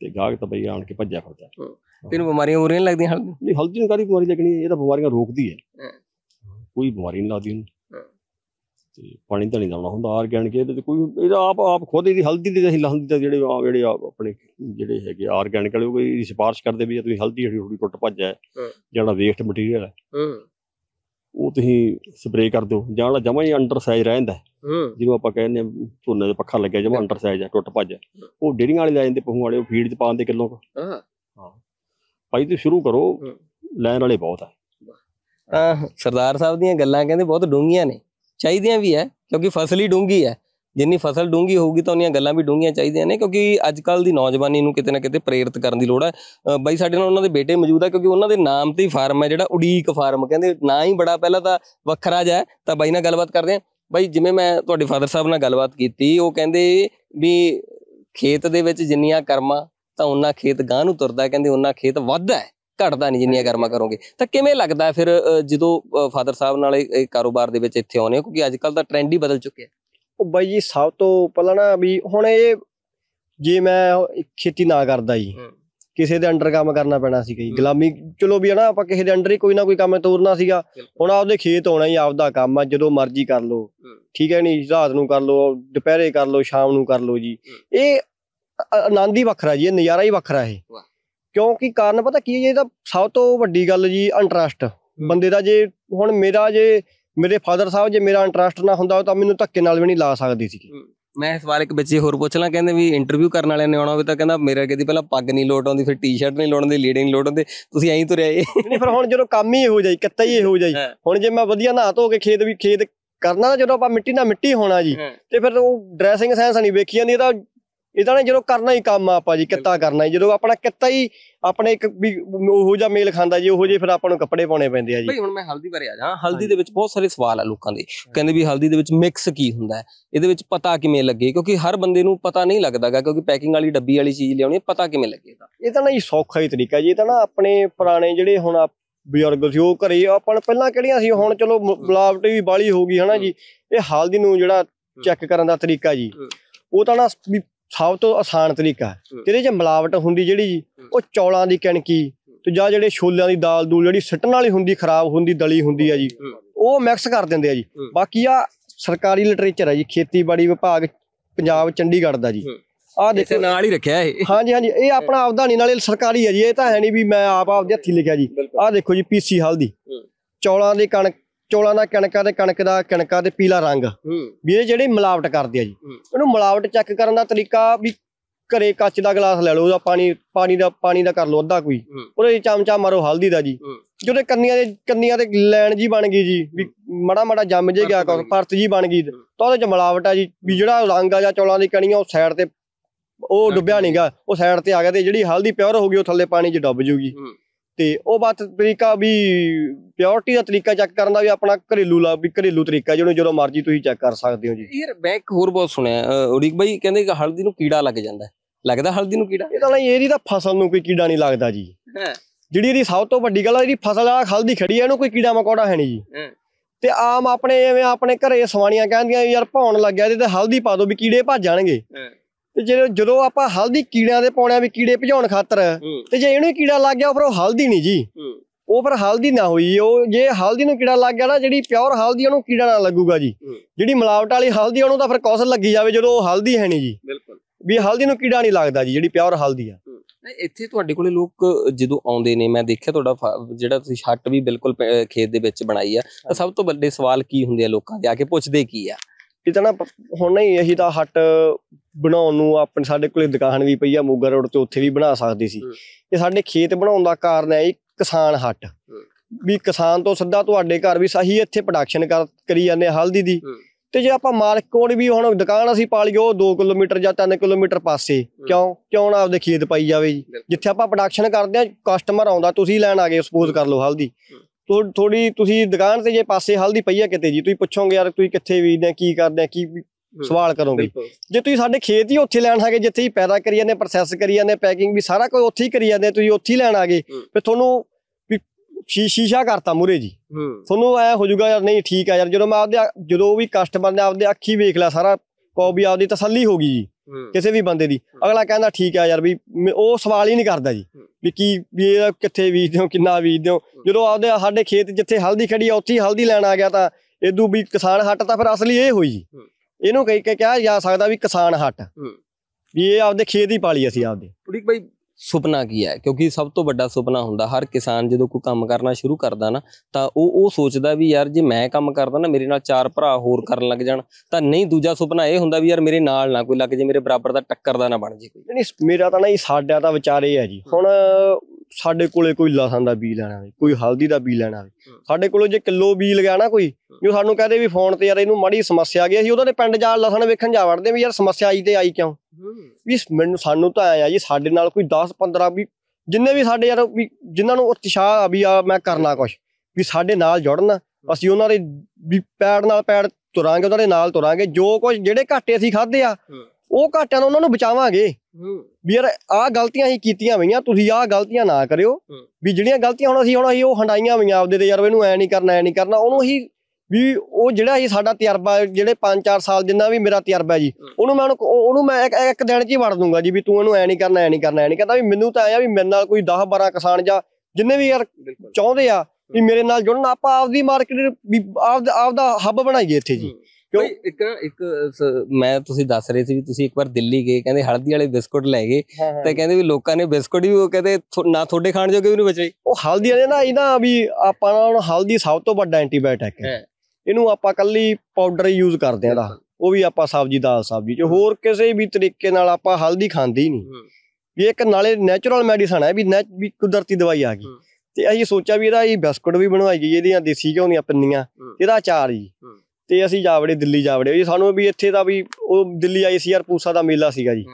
ਤੇ ਗਾਹਕ ਤਾਂ ਬਈ ਆਣ ਕੇ ਭੱਜਿਆ ਫਿਰਦਾ ਤੈਨੂੰ ਬਿਮਾਰੀਆਂ ਹੋ ਰਹੀਆਂ ਲੱਗਦੀਆਂ ਹਲਦੀ ਨਹੀਂ ਹਲਦੀ ਨਹੀਂ ਕਾਰੀ ਬਿਮਾਰੀ ਲੱਗਣੀ ਇਹ ਤਾਂ ਬਿਮਾਰੀਆਂ ਰੋਕਦੀ ਹੈ ਕੋਈ ਬਿਮਾਰੀ ਨਹੀਂ ਲੱਗਦੀ ਉਹਨੂੰ ਤੇ ਪਾਣੀ ਧਣੀ ਦਾ ਹੁੰਦਾ ਆਰਗੈਨਿਕ ਇਹਦੇ ਤੇ ਕੋਈ ਇਹਦਾ ਆਪ ਆਪ ਖੁਦ ਇਹਦੀ ਹਲਦੀ ਦੇ ਅਸੀਂ ਹਲਦੀ ਦਾ ਜਿਹੜੇ ਆ ਜਿਹੜੇ ਆਪਣੇ ਜਿਹੜੇ ਹੈਗੇ ਆਰਗੈਨਿਕ ਵਾਲੇ ਉਹ ਕੋਈ ਸਿਫਾਰਿਸ਼ ਕਰਦੇ ਵੀ ਤੁਸੀਂ ਹਲਦੀ ਜਿਹੜੀ ਥੋੜੀ ਟੁੱਟ ਭੱਜ ਹੈ ਜਿਹੜਾ ਵੇਸਟ ਮਟੀਰੀਅਲ ਹੈ ਉਹ ਤੁਸੀਂ ਸਪਰੇਅ ਕਰ ਦਿਓ ਜਾਂ ਜਮਾ ਹੀ ਅੰਡਰ ਸਾਈਜ਼ ਰਹਿੰਦਾ ਜਿਹਨੂੰ ਆਪਾਂ ਕਹਿੰਦੇ ਆ ਝੋਨੇ ਦੇ ਪੱਖਾ ਲੱਗਿਆ ਜਮਾ ਅੰਡਰ ਸਾਈਜ਼ ਹੈ ਟੁੱਟ ਭੱਜ ਉਹ ਡੇਰੀਆਂ ਵਾਲੇ ਲੈ ਜਾਂਦੇ ਪਹੂ ਵਾਲੇ ਉਹ ਫੀਡ ਚ ਪਾਉਣ ਦੇ ਕਿਲੋ ਹਾਂ ਹਾਂ ਭਾਈ ਤੁਸੀਂ ਸ਼ੁਰੂ ਕਰੋ ਲੈਣ ਵਾਲੇ ਬਹੁਤ ਆ ਸਰਦਾਰ ਸਾਹਿਬ ਦੀਆਂ ਗੱਲਾਂ ਕਹਿੰਦੇ ਬਹੁਤ ਡੂੰਘੀਆਂ ਨੇ ਚਾਹੀਦੀਆਂ ਵੀ ਹੈ ਕਿਉਂਕਿ ਫਸਲ ਹੀ ਡੂੰਗੀ ਹੈ ਜਿੰਨੀ ਫਸਲ ਡੂੰਗੀ ਹੋਊਗੀ ਤਾਂ ਉਹਨੀਆਂ ਗੱਲਾਂ ਵੀ ਡੂੰਗੀਆਂ ਚਾਹੀਦੀਆਂ ਨੇ ਕਿਉਂਕਿ ਅੱਜ ਕੱਲ ਦੀ ਨੌਜਵਾਨੀ ਨੂੰ ਕਿਤੇ ਨਾ ਕਿਤੇ ਪ੍ਰੇਰਿਤ ਕਰਨ ਦੀ ਲੋੜ ਹੈ ਬਾਈ ਸਾਡੇ ਨਾਲ ਉਹਨਾਂ ਦੇ ਬੇਟੇ ਮੌਜੂਦ ਆ ਕਿਉਂਕਿ ਉਹਨਾਂ ਦੇ ਨਾਮ ਤੇ ਹੀ ਫਾਰਮ ਹੈ ਜਿਹੜਾ ਉਡੀਕ ਫਾਰਮ ਕਹਿੰਦੇ ਨਾ ਹੀ ਬੜਾ ਪਹਿਲਾਂ ਤਾਂ ਵੱਖਰਾ ਜਾ ਤਾਂ ਬਾਈ ਨਾਲ ਗੱਲਬਾਤ ਕਰਦੇ ਆ ਬਾਈ ਜਿਵੇਂ ਮੈਂ ਤੁਹਾਡੇ ਫਾਦਰ ਸਾਹਿਬ ਨਾਲ ਗੱਲਬਾਤ ਕੀਤੀ ਉਹ ਕਹਿੰਦੇ ਵੀ ਖੇਤ ਦੇ ਵਿੱਚ ਜਿੰਨੀਆਂ ਕਰਮਾ ਤਾਂ ਉਹਨਾਂ ਖੇਤ ਗਾਂ ਨੂੰ ਤੁਰਦਾ ਕਹਿੰਦੇ ਉਹਨਾਂ ਖੇਤ ਵੱਧਦਾ ਹੈ ਘਟਦਾ ਨਹੀਂ ਜਿੰਨੀਆਂ ਕਰਮਾ ਕਰੋਗੇ ਤਾਂ ਕਿਵੇਂ ਲੱਗਦਾ ਫਿਰ ਜਦੋਂ ਫਾਦਰ ਸਾਹਿਬ ਨਾਲ ਇਹ ਕਾਰੋਬਾਰ ਦੇ ਵਿੱਚ ਇੱਥੇ ਆਉਨੇ ਹੋ ਕਿਉਂਕਿ ਅੱਜ ਕੱਲ ਦਾ ਟ੍ਰੈਂਡ ਹੀ ਬਦਲ ਚੁੱਕਿਆ ਉਹ ਬਾਈ ਜੀ ਸਭ ਤੋਂ ਪਹਿਲਾਂ ਨਾ ਵੀ ਹੁਣ ਇਹ ਜੇ ਮੈਂ ਖੇਤੀ ਨਾ ਕਰਦਾ ਜੀ ਕਿਸੇ ਦੇ ਅੰਡਰ ਕੰਮ ਕਰਨਾ ਪੈਣਾ ਸੀ ਕਈ ਗੁਲਾਮੀ ਚਲੋ ਵੀ ਹਨਾ ਆਪਾਂ ਕਿਸੇ ਦੇ ਅੰਡਰ ਹੀ ਕੋਈ ਨਾ ਕੋਈ ਕੰਮ ਤੋਰਨਾ ਸੀਗਾ ਹੁਣ ਆਪਦੇ ਖੇਤ ਹੋਣਾ ਹੀ ਆਪਦਾ ਕੰਮ ਆ ਜਦੋਂ ਮਰਜ਼ੀ ਕਰ ਲੋ ਠੀਕ ਹੈ ਨਹੀਂ ਰਾਤ ਨੂੰ ਕਰ ਲੋ ਦੁਪਹਿਰੇ ਕਰ ਲੋ ਸ਼ਾਮ ਨੂੰ ਕਰ ਲੋ ਜੀ ਇਹ ਆਨੰਦ ਹੀ ਵੱਖਰਾ ਜੀ ਇਹ ਨਜ਼ਾਰਾ ਹੀ ਵੱਖਰਾ ਇਹ ਕਿਉਂਕਿ ਕਾਰਨ ਪਤਾ ਕੀ ਹੈ ਜੀ ਤਾਂ ਸਭ ਤੋਂ ਵੱਡੀ ਗੱਲ ਜੀ ਇੰਟਰਸਟ ਬੰਦੇ ਦਾ ਜੇ ਹੁਣ ਮੇਰਾ ਜੇ ਮੇਰੇ ਫਾਦਰ ਸਾਹਿਬ ਜੇ ਮੇਰਾ ਇੰਟਰਸਟ ਨਾ ਹੁੰਦਾ ਤਾਂ ਮੈਨੂੰ ਧੱਕੇ ਨਾਲ ਵੀ ਨਹੀਂ ਲਾ ਸਕਦੀ ਸੀ ਮੈਂ ਇਸ ਵਾਲੇ ਇੱਕ ਬੱਚੇ ਹੋਰ ਪੁੱਛ ਲਾਂ ਕਹਿੰਦੇ ਵੀ ਇੰਟਰਵਿਊ ਕਰਨ ਵਾਲਿਆਂ ਨੇ ਆਉਣਾ ਹੋਵੇ ਤਾਂ ਕਹਿੰਦਾ ਮੇਰੇ ਅੱਗੇ ਦੀ ਪਹਿਲਾਂ ਪੱਗ ਨਹੀਂ ਲੋਟ ਆਉਂਦੀ ਫਿਰ ਟੀ-ਸ਼ਰਟ ਨਹੀਂ ਲੋਣ ਦੇ ਲੀਡਿੰਗ ਲੋਟ ਆਉਂਦੇ ਤੁਸੀਂ ਐਂ ਤੁਰਿਆ ਏ ਨਹੀਂ ਫਿਰ ਹੁਣ ਜਦੋਂ ਕੰਮ ਹੀ ਇਹੋ ਜਾਈ ਕਿੱਤਾ ਹੀ ਇਹੋ ਜਾਈ ਹੁਣ ਜੇ ਮੈਂ ਵਧੀਆ ਨਹਾ ਧੋ ਕੇ ਖੇਤ ਵੀ ਖੇਤ ਕਰਨਾ ਜਦੋਂ ਆਪਾਂ ਮਿੱਟੀ ਨਾਲ ਮਿੱਟੀ ਹੋਣਾ ਜੀ ਤੇ ਫਿਰ ਉਹ ਡਰੈਸਿੰਗ ਸੈਂਸ ਨਹੀਂ ਵੇਖੀ ਜਾਂਦੀ ਤਾਂ ਇਦਾਂ ਨੇ ਜਦੋਂ ਕਰਨਾ ਹੀ ਕੰਮ ਆ ਆਪਾਂ ਜੀ ਕਿੱਤਾ ਕਰਨਾ ਜਦੋਂ ਆਪਣਾ ਕਿੱਤਾ ਹੀ ਆਪਣੇ ਇੱਕ ਵੀ ਉਹੋ ਜਿਹਾ ਮੇਲ ਖਾਂਦਾ ਜੀ ਉਹੋ ਜਿਹੇ ਫਿਰ ਆਪਾਂ ਨੂੰ ਕੱਪੜੇ ਪਾਉਣੇ ਪੈਂਦੇ ਆ ਜੀ ਭਾਈ ਹੁਣ ਮੈਂ ਹਲਦੀ ਬਾਰੇ ਆ ਜਾ ਹਲਦੀ ਦੇ ਵਿੱਚ ਬਹੁਤ ਸਾਰੇ ਸਵਾਲ ਆ ਲੋਕਾਂ ਦੇ ਕਹਿੰਦੇ ਵੀ ਹਲਦੀ ਦੇ ਵਿੱਚ ਮਿਕਸ ਕੀ ਹੁੰਦਾ ਹੈ ਇਹਦੇ ਵਿੱਚ ਪਤਾ ਕਿਵੇਂ ਲੱਗੇ ਕਿਉਂਕਿ ਹਰ ਬੰਦੇ ਨੂੰ ਪਤਾ ਨਹੀਂ ਲੱਗਦਾਗਾ ਕਿਉਂਕਿ ਪੈਕਿੰਗ ਵਾਲੀ ਡੱਬੀ ਵਾਲੀ ਚੀਜ਼ ਲਿਆਉਣੀ ਪਤਾ ਕਿਵੇਂ ਲੱਗੇਗਾ ਇਹ ਤਾਂ ਨਾ ਜੀ ਸੌਖਾ ਹੀ ਤਰੀਕਾ ਜੀ ਇਹ ਤਾਂ ਨਾ ਆਪਣੇ ਪੁਰਾਣੇ ਜਿਹੜੇ ਹੁਣ ਬਜ਼ੁਰਗ ਸੀ ਉਹ ਘਰੇ ਆਪਾਂ ਪਹਿਲਾਂ ਕਿਹੜੀਆਂ ਸੀ ਹੁਣ ਚਲੋ ਬਲਾਵਟ ਵੀ ਬਾਲੀ ਹੋ ਗਈ ਹਨਾ ਜੀ ਇਹ ਹਲਦੀ ਨੂੰ ਜਿਹੜਾ ਚੈੱਕ ਕਰਨ ਦਾ ਤਰੀਕਾ ਜੀ ਉਹ ਤਾਂ ਨਾ ਸਭ ਤੋਂ ਆਸਾਨ ਤਰੀਕਾ ਹੈ ਜਿਹਦੇ 'ਚ ਮਿਲਾਵਟ ਹੁੰਦੀ ਜਿਹੜੀ ਜੀ ਉਹ ਚੌਲਾਂ ਦੀ ਕਣਕੀ ਤੇ ਜਾਂ ਜਿਹੜੇ ਛੋਲਿਆਂ ਦੀ ਦਾਲ ਦੂਲ ਜਿਹੜੀ ਸਿੱਟਣ ਵਾਲੀ ਹੁੰਦੀ ਖਰਾਬ ਹੁੰਦੀ ਦਲੀ ਹੁੰਦੀ ਆ ਜੀ ਉਹ ਮਿਕਸ ਕਰ ਦਿੰਦੇ ਆ ਜੀ ਬਾਕੀ ਆ ਸਰਕਾਰੀ ਲਿਟਰੇਚਰ ਹੈ ਜੀ ਖੇਤੀਬਾੜੀ ਵਿਭਾਗ ਪੰਜਾਬ ਚੰਡੀਗੜ੍ਹ ਦਾ ਜੀ ਆ ਦੇਖੋ ਨਾਲ ਹੀ ਰੱਖਿਆ ਇਹ ਹਾਂਜੀ ਹਾਂਜੀ ਇਹ ਆਪਣਾ ਆਪਦਾ ਨਹੀਂ ਨਾਲੇ ਸਰਕਾਰੀ ਹੈ ਜੀ ਇਹ ਤਾਂ ਹੈ ਨਹੀਂ ਵੀ ਮੈਂ ਆਪ ਆਪਦੇ ਹੱਥੀ ਲਿਖਿਆ ਜੀ ਆ ਦੇਖੋ ਜੀ ਪੀਸੀ ਹਲਦੀ ਚੌਲਾਂ ਦੇ ਕਣਕ ਚੋਲਾ ਨਾਲ ਕਣਕਾਂ ਦੇ ਕਣਕ ਦਾ ਕਣਕਾਂ ਦੇ ਪੀਲਾ ਰੰਗ ਵੀ ਇਹ ਜਿਹੜੇ ਮਿਲਾਵਟ ਕਰਦੇ ਆ ਜੀ ਇਹਨੂੰ ਮਿਲਾਵਟ ਚੈੱਕ ਕਰਨ ਦਾ ਤਰੀਕਾ ਵੀ ਘਰੇ ਕੱਚ ਦਾ ਗਲਾਸ ਲੈ ਲਓ ਉਹਦਾ ਪਾਣੀ ਪਾਣੀ ਦਾ ਪਾਣੀ ਦਾ ਕਰ ਲਓ ਅੱਧਾ ਕੋਈ ਉਹਦੇ ਚਮਚਾ ਮਾਰੋ ਹਲਦੀ ਦਾ ਜੀ ਜਿਹੜੇ ਕੰਨੀਆਂ ਦੇ ਕੰਨੀਆਂ ਤੇ ਲੈਣ ਜੀ ਬਣ ਗਈ ਜੀ ਵੀ ਮੜਾ ਮੜਾ ਜੰਮ ਜੇ ਗਿਆ ਪਰਤ ਜੀ ਬਣ ਗਈ ਤਾਂ ਉਹਦੇ ਚ ਮਿਲਾਵਟ ਆ ਜੀ ਵੀ ਜਿਹੜਾ ਰੰਗ ਆ ਜਾਂ ਚੌਲਾਂ ਦੀ ਕਣੀਆਂ ਉਹ ਸਾਈਡ ਤੇ ਉਹ ਡੁੱਬਿਆ ਨਹੀਂਗਾ ਉਹ ਸਾਈਡ ਤੇ ਆ ਗਿਆ ਤੇ ਜਿਹੜੀ ਹਲਦੀ ਪਿਓਰ ਹੋ ਗਈ ਉਹ ਥੱਲੇ ਪਾਣੀ 'ਚ ਡੁੱਬ ਜੂਗੀ ਤੇ ਉਹ ਬਾਤ ਤਰੀਕਾ ਵੀ ਪਿਓਰਟੀ ਦਾ ਤਰੀਕਾ ਚੈੱਕ ਕਰਨ ਦਾ ਵੀ ਆਪਣਾ ਘਰੇਲੂ ਲਾ ਵੀ ਘਰੇਲੂ ਤਰੀਕਾ ਜਿਹਨੂੰ ਜਦੋਂ ਮਰਜ਼ੀ ਤੁਸੀਂ ਚੈੱਕ ਕਰ ਸਕਦੇ ਹੋ ਜੀ ਯਾਰ ਮੈਂ ਇੱਕ ਹੋਰ ਬਹੁਤ ਸੁਣਿਆ ਉਰੀਕ ਬਾਈ ਕਹਿੰਦੇ ਕਿ ਹਲਦੀ ਨੂੰ ਕੀੜਾ ਲੱਗ ਜਾਂਦਾ ਲੱਗਦਾ ਹਲਦੀ ਨੂੰ ਕੀੜਾ ਤਾਂ ਨਹੀਂ ਇਹਦੀ ਤਾਂ ਫਸਲ ਨੂੰ ਕੋਈ ਕੀੜਾ ਨਹੀਂ ਲੱਗਦਾ ਜੀ ਜਿਹੜੀ ਇਹਦੀ ਸਭ ਤੋਂ ਵੱਡੀ ਗੱਲ ਆ ਜਿਹੜੀ ਫਸਲ ਆ ਹਲਦੀ ਖੜੀ ਆ ਇਹਨੂੰ ਕੋਈ ਕੀੜਾ ਮਕੌੜਾ ਹੈ ਨਹੀਂ ਜੀ ਤੇ ਆਮ ਆਪਣੇ ਐਵੇਂ ਆਪਣੇ ਘਰੇ ਸਵਾਣੀਆਂ ਕਹਿੰਦੀਆਂ ਯਾਰ ਭੌਣ ਲੱਗਿਆ ਤੇ ਹਲਦੀ ਪਾ ਦੋ ਵੀ ਕੀੜੇ ਭੱਜ ਜਾਣਗੇ ਤੇ ਜੇ ਜਦੋਂ ਆਪਾਂ ਹਲਦੀ ਕੀੜਿਆਂ ਦੇ ਪਾਉਣਿਆਂ ਵੀ ਕੀੜੇ ਭਜਾਉਣ ਖਾਤਰ ਤੇ ਜੇ ਇਹਨੂੰ ਕੀੜਾ ਲੱਗ ਗਿਆ ਫਿਰ ਉਹ ਹਲਦੀ ਨਹੀਂ ਜੀ ਉਹ ਫਿਰ ਹਲਦੀ ਨਾ ਹੋਈ ਉਹ ਜੇ ਹਲਦੀ ਨੂੰ ਕੀੜਾ ਲੱਗ ਗਿਆ ਨਾ ਜਿਹੜੀ ਪਿਓਰ ਹਲਦੀ ਉਹਨੂੰ ਕੀੜਾ ਨਾ ਲੱਗੂਗਾ ਜੀ ਜਿਹੜੀ ਮਿਲਾਵਟ ਵਾਲੀ ਹਲਦੀ ਉਹਨੂੰ ਤਾਂ ਫਿਰ ਕੌਸਲ ਲੱਗੀ ਜਾਵੇ ਜਦੋਂ ਉਹ ਹਲਦੀ ਹੈ ਨਹੀਂ ਜੀ ਬਿਲਕੁਲ ਵੀ ਹਲਦੀ ਨੂੰ ਕੀੜਾ ਨਹੀਂ ਲੱਗਦਾ ਜੀ ਜਿਹੜੀ ਪਿਓਰ ਹਲਦੀ ਆ ਇੱਥੇ ਤੁਹਾਡੇ ਕੋਲੇ ਲੋਕ ਜਦੋਂ ਆਉਂਦੇ ਨੇ ਮੈਂ ਦੇਖਿਆ ਤੁਹਾਡਾ ਜਿਹੜਾ ਤੁਸੀਂ ਛੱਟ ਵੀ ਬਿਲਕੁਲ ਖੇਤ ਦੇ ਵਿੱਚ ਬਣਾਈ ਆ ਤਾਂ ਸਭ ਤੋਂ ਵੱਡੇ ਸਵਾਲ ਕੀ ਹੁੰਦੇ ਆ ਲੋਕਾਂ ਦੇ ਆ ਕੇ ਪੁੱਛਦੇ ਕੀ ਆ ਇਹ ਤਾਂ ਹੁਣ ਨਹੀਂ ਅਸੀਂ ਤਾਂ ਹੱਟ ਬਣਾਉਣ ਨੂੰ ਆਪਣੇ ਸਾਡੇ ਕੋਲੇ ਦੁਕਾਨ ਵੀ ਪਈ ਆ ਮੋਗਾ ਰੋਡ ਤੇ ਉੱਥੇ ਵੀ ਬਣਾ ਸਕਦੇ ਸੀ ਇਹ ਸਾਡੇ ਖੇਤ ਬਣਾਉਣ ਦਾ ਕਾਰਨ ਹੈ ਕਿਸਾਨ ਹੱਟ ਵੀ ਕਿਸਾਨ ਤੋਂ ਸਿੱਧਾ ਤੁਹਾਡੇ ਘਰ ਵੀ ਸਹੀ ਇੱਥੇ ਪ੍ਰੋਡਕਸ਼ਨ ਕਰੀ ਜਾਂਦੇ ਹਲਦੀ ਦੀ ਤੇ ਜੇ ਆਪਾਂ ਮਾਲਕ ਕੋਲ ਵੀ ਹੁਣ ਦੁਕਾਨ ਅਸੀਂ ਪਾ ਲਈ ਉਹ 2 ਕਿਲੋਮੀਟਰ ਜਾਂ 3 ਕਿਲੋਮੀਟਰ ਪਾਸੇ ਕਿਉਂ ਕਿਉਂ ਨਾ ਆਪਦੇ ਖੇਤ ਪਾਈ ਜਾਵੇ ਜੀ ਜਿੱਥੇ ਆਪਾਂ ਪ੍ਰੋਡਕਸ਼ਨ ਕਰਦੇ ਆ ਕਸਟਮਰ ਆਉਂਦਾ ਤੁਸੀਂ ਲੈਣ ਆ ਗਏ ਸਪੋਜ਼ ਕਰ ਲਓ ਹਲਦੀ ਥੋੜੀ ਤੁਸੀਂ ਦੁਕਾਨ ਤੇ ਜੇ ਪਾਸੇ ਹਲਦੀ ਪਈ ਆ ਕਿਤੇ ਜੀ ਤੁਸੀਂ ਪੁੱਛੋਗੇ ਯਾਰ ਤੁਸੀਂ ਕਿੱਥੇ ਵੇਚਦੇ ਆ ਕੀ ਕਰਦੇ ਆ ਕੀ ਸਵਾਲ ਕਰੋਗੇ ਜੇ ਤੁਸੀਂ ਸਾਡੇ ਖੇਤ ਹੀ ਉੱਥੇ ਲੈਣ ਹੈਗੇ ਜਿੱਥੇ ਹੀ ਪੈਦਾ ਕਰੀ ਜਾਂਦੇ ਪ੍ਰੋਸੈਸ ਕਰੀ ਜਾਂਦੇ ਪੈਕਿੰਗ ਵੀ ਸਾਰਾ ਕੁਝ ਉੱਥੇ ਹੀ ਕਰੀ ਜਾਂਦੇ ਤੁਸੀਂ ਉੱਥੇ ਹੀ ਲੈਣ ਆਗੇ ਫਿਰ ਤੁਹਾਨੂੰ ਸ਼ੀਸ਼ਾ ਕਰਤਾ ਮੁਰੇ ਜੀ ਤੁਹਾਨੂੰ ਐ ਹੋ ਜਾਊਗਾ ਯਾਰ ਨਹੀਂ ਠੀਕ ਆ ਯਾਰ ਜਦੋਂ ਮੈਂ ਆਪਦੇ ਜਦੋਂ ਵੀ ਕਸਟਮਰ ਨੇ ਆਪਦੇ ਅੱਖੀ ਵੇਖ ਲਿਆ ਸਾਰਾ ਕੋ ਵੀ ਆਪਦੀ ਤਸੱਲੀ ਹੋ ਗਈ ਜੀ ਕਿਸੇ ਵੀ ਬੰਦੇ ਦੀ ਅਗਲਾ ਕਹਿੰਦਾ ਠੀਕ ਆ ਯਾਰ ਵੀ ਉਹ ਸਵਾਲ ਹੀ ਨਹੀਂ ਕਰਦਾ ਜੀ ਵੀ ਕੀ ਵੀ ਇਹ ਕਿੱਥੇ ਬੀਜਦੇ ਹੋ ਕਿੰਨਾ ਬੀਜਦੇ ਹੋ ਜਦੋਂ ਆਪਦੇ ਸਾਡੇ ਖੇਤ ਜਿੱਥੇ ਹਲਦੀ ਖੜੀ ਆ ਉੱਥੇ ਹਲਦੀ ਲੈਣ ਆ ਗਿਆ ਤਾਂ ਇਦੋਂ ਵੀ ਕਿਸਾਨ ਹੱਟ ਤਾਂ ਫਿਰ ਅਸਲੀ ਇਹ ਹੋਈ ਜੀ ਇਹਨੂੰ ਕਹੀ ਕੇ ਕਿਹਾ ਜਾ ਸਕਦਾ ਵੀ ਕਿਸਾਨ ਹੱਟ ਵੀ ਇਹ ਆਪਦੇ ਖੇਤ ਹੀ ਪਾਲੀ ਅਸੀਂ ਆਪਦੇ ਉਡੀਕ ਬਾਈ ਸੁਪਨਾ ਕੀ ਹੈ ਕਿਉਂਕਿ ਸਭ ਤੋਂ ਵੱਡਾ ਸੁਪਨਾ ਹੁੰਦਾ ਹਰ ਕਿਸਾਨ ਜਦੋਂ ਕੋਈ ਕੰਮ ਕਰਨਾ ਸ਼ੁਰੂ ਕਰਦਾ ਨਾ ਤਾਂ ਉਹ ਉਹ ਸੋਚਦਾ ਵੀ ਯਾਰ ਜੇ ਮੈਂ ਕੰਮ ਕਰਦਾ ਨਾ ਮੇਰੇ ਨਾਲ ਚਾਰ ਭਰਾ ਹੋਰ ਕਰਨ ਲੱਗ ਜਾਣ ਤਾਂ ਨਹੀਂ ਦੂਜਾ ਸੁਪਨਾ ਇਹ ਹੁੰਦਾ ਵੀ ਯਾਰ ਮੇਰੇ ਨਾਲ ਨਾ ਕੋਈ ਲੱਗ ਜੇ ਮੇਰੇ ਬਰਾਬਰ ਦਾ ਟੱਕਰ ਦਾ ਨਾ ਬਣ ਜੇ ਕੋਈ ਨਹੀਂ ਮੇਰਾ ਤਾਂ ਨਾ ਇਹ ਸਾਡਾ ਤਾਂ ਵਿਚਾਰ ਇਹ ਹੈ ਜੀ ਹੁਣ ਸਾਡੇ ਕੋਲੇ ਕੋਈ ਲਸਣ ਦਾ ਬੀਜ ਲੈਣਾ ਹੈ ਕੋਈ ਹਲਦੀ ਦਾ ਬੀਜ ਲੈਣਾ ਹੈ ਸਾਡੇ ਕੋਲੇ ਜੇ ਕਿਲੋ ਬੀਜ ਨਾ ਕੋਈ ਜੋ ਸਾਨੂੰ ਕਹਦੇ ਵੀ ਫੋਨ ਤੇ ਯਾਰ ਇਹਨੂੰ ਮਾੜੀ ਸਮੱਸਿਆ ਆ ਗਈ ਅਸੀਂ ਉਹਦੇ ਪਿੰਡ ਜਾ ਲਸਣ ਵੇਖਣ ਜਾ ਵੜਦੇ ਵੀ ਯਾਰ ਸਮੱਸਿਆ ਆਈ ਤੇ ਆਈ ਕਿਉਂ ਵੀ ਮੈਨੂੰ ਸਾਨੂੰ ਤਾਂ ਆਇਆ ਜੀ ਸਾਡੇ ਨਾਲ ਕੋਈ 10 15 ਵੀ ਜਿੰਨੇ ਵੀ ਸਾਡੇ ਯਾਰ ਵੀ ਜਿਨ੍ਹਾਂ ਨੂੰ ਉਤਸ਼ਾਹ ਆ ਵੀ ਆ ਮੈਂ ਕਰਨਾ ਕੁਝ ਵੀ ਸਾਡੇ ਨਾਲ ਜੁੜਨ ਅਸੀਂ ਉਹਨਾਂ ਦੇ ਵੀ ਪੈੜ ਨਾਲ ਪੈੜ ਤੁਰਾਂਗੇ ਉਹਨਾਂ ਦੇ ਨਾਲ ਤੁਰਾਂਗੇ ਜੋ ਕੁਝ ਜਿਹੜੇ ਘਾਟੇ ਅਸੀਂ ਖਾਦੇ ਆ ਉਹ ਘਾਟਿਆਂ ਨੂੰ ਉਹਨਾਂ ਨੂੰ ਬਚਾਵਾਂਗੇ ਵੀ ਯਾਰ ਆਹ ਗਲਤੀਆਂ ਹੀ ਕੀਤੀਆਂ ਹੋਈਆਂ ਤੁਸੀਂ ਆਹ ਗਲਤੀਆਂ ਨਾ ਕਰਿਓ ਵੀ ਜਿਹੜੀਆਂ ਗਲਤੀਆਂ ਹੁਣ ਅਸੀਂ ਹੁਣ ਅਸੀਂ ਉਹ ਹੰਡਾਈਆਂ ਹੋਈਆਂ ਆਪਦੇ ਤੇ ਯਾਰ ਇਹਨੂੰ ਐ ਨਹੀਂ ਕਰਨਾ ਐ ਨਹੀਂ ਕਰਨਾ ਉਹਨੂੰ ਅਸੀਂ ਵੀ ਉਹ ਜਿਹੜਾ ਹੀ ਸਾਡਾ ਤਜਰਬਾ ਜਿਹੜੇ 5-4 ਸਾਲ ਜਿੰਨਾ ਵੀ ਮੇਰਾ ਤਜਰਬਾ ਜੀ ਉਹਨੂੰ ਮੈਂ ਉਹਨੂੰ ਮੈਂ ਇੱਕ ਦਿਨ 'ਚ ਹੀ ਵੜ ਦੂੰਗਾ ਜੀ ਵੀ ਤੂੰ ਇਹਨੂੰ ਐ ਨਹੀਂ ਕਰਨਾ ਐ ਨਹੀਂ ਕਰਨਾ ਐ ਨਹੀਂ ਕਰਨਾ ਵੀ ਮੈਨੂੰ ਤਾਂ ਆਇਆ ਵੀ ਮੇਰੇ ਨਾਲ ਕੋਈ 10-12 ਕਿਸਾਨ ਜਾਂ ਜਿੰਨੇ ਵੀ ਯਾਰ ਚਾਹੁੰਦੇ ਆ ਵੀ ਮੇਰੇ ਨਾਲ ਜੁੜਨ ਆਪਾਂ ਆਪਦੀ ਮਾਰਕੀਟ ਵੀ ਆਪ ਆਪਦਾ ਹੱਬ ਬਣਾਈਏ ਇੱਥੇ ਜੀ ਕਿਉਂ ਇੱਕ ਇੱਕ ਮੈਂ ਤੁਸੀਂ ਦੱਸ ਰਹੇ ਸੀ ਵੀ ਤੁਸੀਂ ਇੱਕ ਵਾਰ ਦਿੱਲੀ ਗਏ ਕਹਿੰਦੇ ਹਲਦੀ ਵਾਲੇ ਬਿਸਕੁਟ ਲੈ ਗਏ ਤੇ ਕਹਿੰਦੇ ਵੀ ਲੋਕਾਂ ਨੇ ਬਿਸਕੁਟ ਵੀ ਉਹ ਕਹਿੰਦੇ ਨਾ ਤੁਹਾਡੇ ਖਾਣ ਜੋਗੇ ਵੀ ਨਹੀਂ ਬਚੇ ਉਹ ਹਲਦੀ ਵਾਲੇ ਨਾ ਇਹਦਾ ਵੀ ਆਪਾਂ ਨਾਲ ਹਲਦੀ ਸਭ ਤੋਂ ਵੱਡਾ ਐਂਟੀਬਾਇਓਟਿਕ ਹੈ ਇਹਨੂੰ ਆਪਾਂ ਕੱਲੀ ਪਾਊਡਰ ਯੂਜ਼ ਕਰਦੇ ਆਂ ਦਾ ਉਹ ਵੀ ਆਪਾਂ ਸਬਜ਼ੀ ਦਾਲ ਸਬਜ਼ੀ ਚ ਹੋਰ ਕਿਸੇ ਵੀ ਤਰੀਕੇ ਨਾਲ ਆਪਾਂ ਹਲਦੀ ਖਾਂਦੀ ਨਹੀਂ ਵੀ ਇੱਕ ਨਾਲੇ ਨੇਚਰਲ ਮੈਡੀਸਨ ਹੈ ਵੀ ਵੀ ਕੁਦਰਤੀ ਦਵਾਈ ਆ ਗਈ ਤੇ ਅਸੀਂ ਸੋਚਿਆ ਵੀ ਇਹਦਾ ਇਹ ਬਿਸਕੁਟ ਵੀ ਬਣਵਾਈਏ ਇਹਦੀਆਂ ਦੇਸੀ ਘਿਓ ਦੀਆਂ ਪਿੰਨੀਆਂ ਇਹਦਾ ਅਚਾਰ ਜੀ ਤੇ ਅਸੀਂ ਜਾਵੜੇ ਦਿੱਲੀ ਜਾਵੜੇ ਜੀ ਸਾਨੂੰ ਵੀ ਇੱਥੇ ਦਾ ਵੀ ਉਹ ਦਿੱਲੀ ਆਈ ਸੀ ਯਾਰ ਪੂਸਾ ਦਾ ਮੇਲਾ ਸੀਗਾ ਜੀ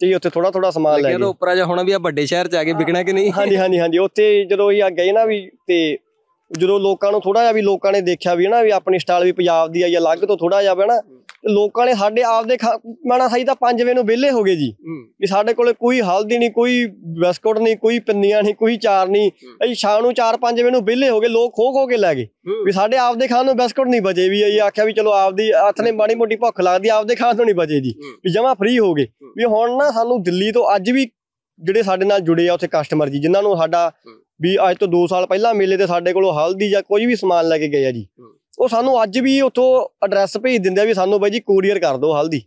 ਤੇ ਉੱਥੇ ਥੋੜਾ ਥੋੜਾ ਸਮਾਨ ਲੈ ਗਏ ਉੱਪਰ ਆ ਜਾ ਹੁਣ ਵੀ ਆ ਵੱਡੇ ਸ਼ਹਿਰ ਚ ਆ ਕੇ ਵਿਕਣਾ ਕਿ ਨਹੀਂ ਹਾਂਜੀ ਹਾਂਜੀ ਹਾਂਜੀ ਉੱਥੇ ਜਦੋਂ ਅਸੀਂ ਆ ਗਏ ਨਾ ਵੀ ਤੇ ਜਦੋਂ ਲੋਕਾਂ ਨੂੰ ਥੋੜਾ ਜਿਹਾ ਵੀ ਲੋਕਾਂ ਨੇ ਦੇਖਿਆ ਵੀ ਨਾ ਵੀ ਆਪਣੀ ਸਟਾਲ ਵੀ ਪੰਜਾਬ ਦੀ ਆ ਜਾਂ ਅਲੱਗ ਤੋਂ ਥੋੜਾ ਜਿਹਾ ਨਾ ਲੋਕਾਂ ਨੇ ਸਾਡੇ ਆਪਦੇ ਮਾਣਾ ਸਾਈ ਤਾਂ 5 ਵੇ ਨੂੰ ਵਿਲੇ ਹੋ ਗਏ ਜੀ ਵੀ ਸਾਡੇ ਕੋਲੇ ਕੋਈ ਹਲਦੀ ਨਹੀਂ ਕੋਈ ਬਿਸਕਟ ਨਹੀਂ ਕੋਈ ਪਿੰਨੀਆਂ ਨਹੀਂ ਕੋਈ ਚਾਰ ਨਹੀਂ ਅਸੀਂ ਸ਼ਾਮ ਨੂੰ 4-5 ਵੇ ਨੂੰ ਵਿਲੇ ਹੋ ਗਏ ਲੋਕ ਖੋ ਖੋ ਕੇ ਲੈ ਗਏ ਵੀ ਸਾਡੇ ਆਪਦੇ ਖਾਣ ਨੂੰ ਬਿਸਕਟ ਨਹੀਂ ਬਚੇ ਵੀ ਅਸੀਂ ਆਖਿਆ ਵੀ ਚਲੋ ਆਪਦੀ ਹੱਥ ਨੇ ਮਾੜੀ ਮੋਟੀ ਭੁੱਖ ਲੱਗਦੀ ਆਪਦੇ ਖਾਣ ਤੋਂ ਨਹੀਂ ਬਚੇ ਜੀ ਵੀ ਜਮਾ ਫ੍ਰੀ ਹੋ ਗਏ ਵੀ ਹੁਣ ਨਾ ਸਾਨੂੰ ਦਿੱਲੀ ਤੋਂ ਅੱਜ ਵੀ ਜਿਹੜੇ ਸਾਡੇ ਨਾਲ ਜੁੜੇ ਆ ਉੱਥੇ ਕਸਟਮਰ ਜੀ ਜਿਨ੍ਹਾਂ ਨੂੰ ਸਾਡਾ ਵੀ ਅੱਜ ਤੋਂ 2 ਸਾਲ ਪਹਿਲਾਂ ਮੇਲੇ ਤੇ ਸਾਡੇ ਕੋਲੋਂ ਹਲਦੀ ਜਾਂ ਕੋਈ ਵੀ ਸਮਾਨ ਲੈ ਕੇ ਗਏ ਆ ਜੀ ਉਹ ਸਾਨੂੰ ਅੱਜ ਵੀ ਉਥੋਂ ਐਡਰੈਸ ਭੇਜ ਦਿੰਦੇ ਆ ਵੀ ਸਾਨੂੰ ਬਾਈ ਜੀ ਕੋਰੀਅਰ ਕਰ ਦਿਓ ਹਲਦੀ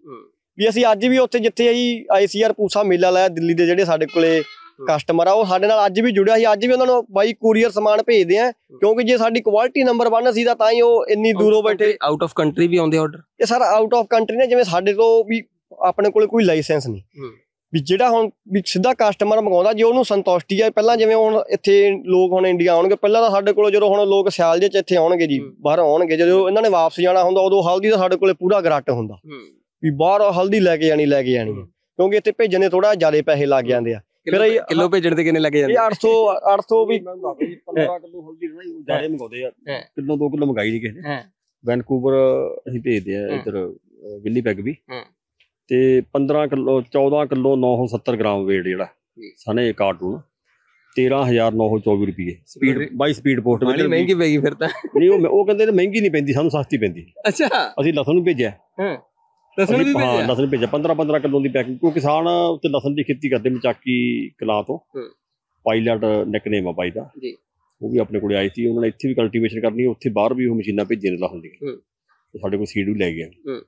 ਵੀ ਅਸੀਂ ਅੱਜ ਵੀ ਉੱਥੇ ਜਿੱਥੇ ਅਸੀਂ ਆਈਸੀਆਰ ਪੂਸਾ ਮੇਲਾ ਲਾਇਆ ਦਿੱਲੀ ਦੇ ਜਿਹੜੇ ਸਾਡੇ ਕੋਲੇ ਕਸਟਮਰ ਆ ਉਹ ਸਾਡੇ ਨਾਲ ਅੱਜ ਵੀ ਜੁੜਿਆ ਸੀ ਅੱਜ ਵੀ ਉਹਨਾਂ ਨੂੰ ਬਾਈ ਕੋਰੀਅਰ ਸਮਾਨ ਭੇਜਦੇ ਆ ਕਿਉਂਕਿ ਜੇ ਸਾਡੀ ਕੁਆਲਿਟੀ ਨੰਬਰ 1 ਸੀ ਤਾਂ ਤਾਂ ਹੀ ਉਹ ਇੰਨੀ ਦੂਰੋਂ ਬੈਠੇ ਆਊਟ ਆਫ ਕੰਟਰੀ ਵੀ ਆਉਂਦੇ ਆਰਡਰ ਇਹ ਸਰ ਆਊਟ ਆਫ ਕੰਟਰੀ ਨੇ ਜਿਵੇਂ ਸਾਡੇ ਤੋਂ ਵੀ ਆਪਣੇ ਕੋਲੇ ਕੋਈ ਲਾਇਸੈਂਸ ਨਹੀਂ ਵੀ ਜਿਹੜਾ ਹੁਣ ਵੀ ਸਿੱਧਾ ਕਸਟਮਰ ਮੰਗਾਉਂਦਾ ਜੇ ਉਹਨੂੰ ਸੰਤੁਸ਼ਟੀ ਆ ਪਹਿਲਾਂ ਜਿਵੇਂ ਹੁਣ ਇੱਥੇ ਲੋਕ ਹੁਣ ਇੰਡੀਆ ਆਉਣਗੇ ਪਹਿਲਾਂ ਤਾਂ ਸਾਡੇ ਕੋਲ ਜਦੋਂ ਹੁਣ ਲੋਕ ਸਿਆਲ ਜੇ ਚ ਇੱਥੇ ਆਉਣਗੇ ਜੀ ਬਾਹਰ ਆਉਣਗੇ ਜਦੋਂ ਇਹਨਾਂ ਨੇ ਵਾਪਸ ਜਾਣਾ ਹੁੰਦਾ ਉਦੋਂ ਹਲਦੀ ਦਾ ਸਾਡੇ ਕੋਲੇ ਪੂਰਾ ਗਰੱਟ ਹੁੰਦਾ ਵੀ ਬਾਹਰ ਹਲਦੀ ਲੈ ਕੇ ਜਾਣੀ ਲੈ ਕੇ ਜਾਣੀ ਕਿਉਂਕਿ ਇੱਥੇ ਭੇਜਣ ਦੇ ਥੋੜਾ ਜ਼ਿਆਦਾ ਪੈਸੇ ਲੱਗ ਜਾਂਦੇ ਆ ਫਿਰ ਕਿਲੋ ਭੇਜਣ ਦੇ ਕਿੰਨੇ ਲੱਗੇ ਜਾਂਦੇ ਇਹ 800 800 ਵੀ 15 ਕਿਲੋ ਹਲਦੀ ਨਹੀਂ ਜ਼ਿਆਦਾ ਮੰਗਾਉਂਦੇ ਆ ਕਿੰਨੋਂ 2 ਕਿਲੋ ਮੰਗਾਈ ਜੀ ਕਿਸੇ ਨੇ ਵੈਨਕੂਵਰ ਅਸੀਂ ਭੇਜਦੇ ਆ ਇੱਧਰ ਵਿਲੀ ਪੈਗ ਵੀ ਤੇ 15 ਕਿਲੋ 14 ਕਿਲੋ 970 ਗ੍ਰਾਮ weight ਜਿਹੜਾ ਸਨੇ ਕਾਰਟੂਨ 13924 ਰੁਪਏ ਸਪੀਡ ਬਾਈ ਸਪੀਡ ਪੋਸਟ ਵਿੱਚ ਮਹਿੰਗੀ ਪੈਗੀ ਫਿਰ ਤਾਂ ਨਹੀਂ ਉਹ ਉਹ ਕਹਿੰਦੇ ਨੇ ਮਹਿੰਗੀ ਨਹੀਂ ਪੈਂਦੀ ਸਾਨੂੰ ਸਸਤੀ ਪੈਂਦੀ ਅੱਛਾ ਅਸੀਂ ਲਸਣ ਨੂੰ ਭੇਜਿਆ ਹਾਂ ਲਸਣ ਵੀ ਭੇਜਿਆ ਹਾਂ ਲਸਣ ਭੇਜਿਆ 15 15 ਕਿਲੋ ਦੀ ਪੈਕਿੰਗ ਕਿਉਂਕਿ ਕਿਸਾਨ ਉੱਤੇ ਲਸਣ ਦੀ ਖੇਤੀ ਕਰਦੇ ਮਚਾਕੀ ਕਲਾ ਤੋਂ ਪਾਇਲਟ ਨਿਕਨੇਮ ਆ ਬਾਈ ਦਾ ਜੀ ਉਹ ਵੀ ਆਪਣੇ ਕੋਲੇ ਆਈ ਸੀ ਉਹਨਾਂ ਨੇ ਇੱਥੇ ਵੀ ਕਲਟੀਵੇਸ਼ਨ ਕਰਨੀ ਉੱਥੇ ਬਾਹਰ ਵੀ ਉਹ ਮਸ਼ੀਨਾਂ ਭੇਜੇ ਨੇ ਲਸਣ ਦੀ ਸਾਡੇ ਕੋਲ ਸੀਡ ਵੀ ਲੈ ਹਾਂ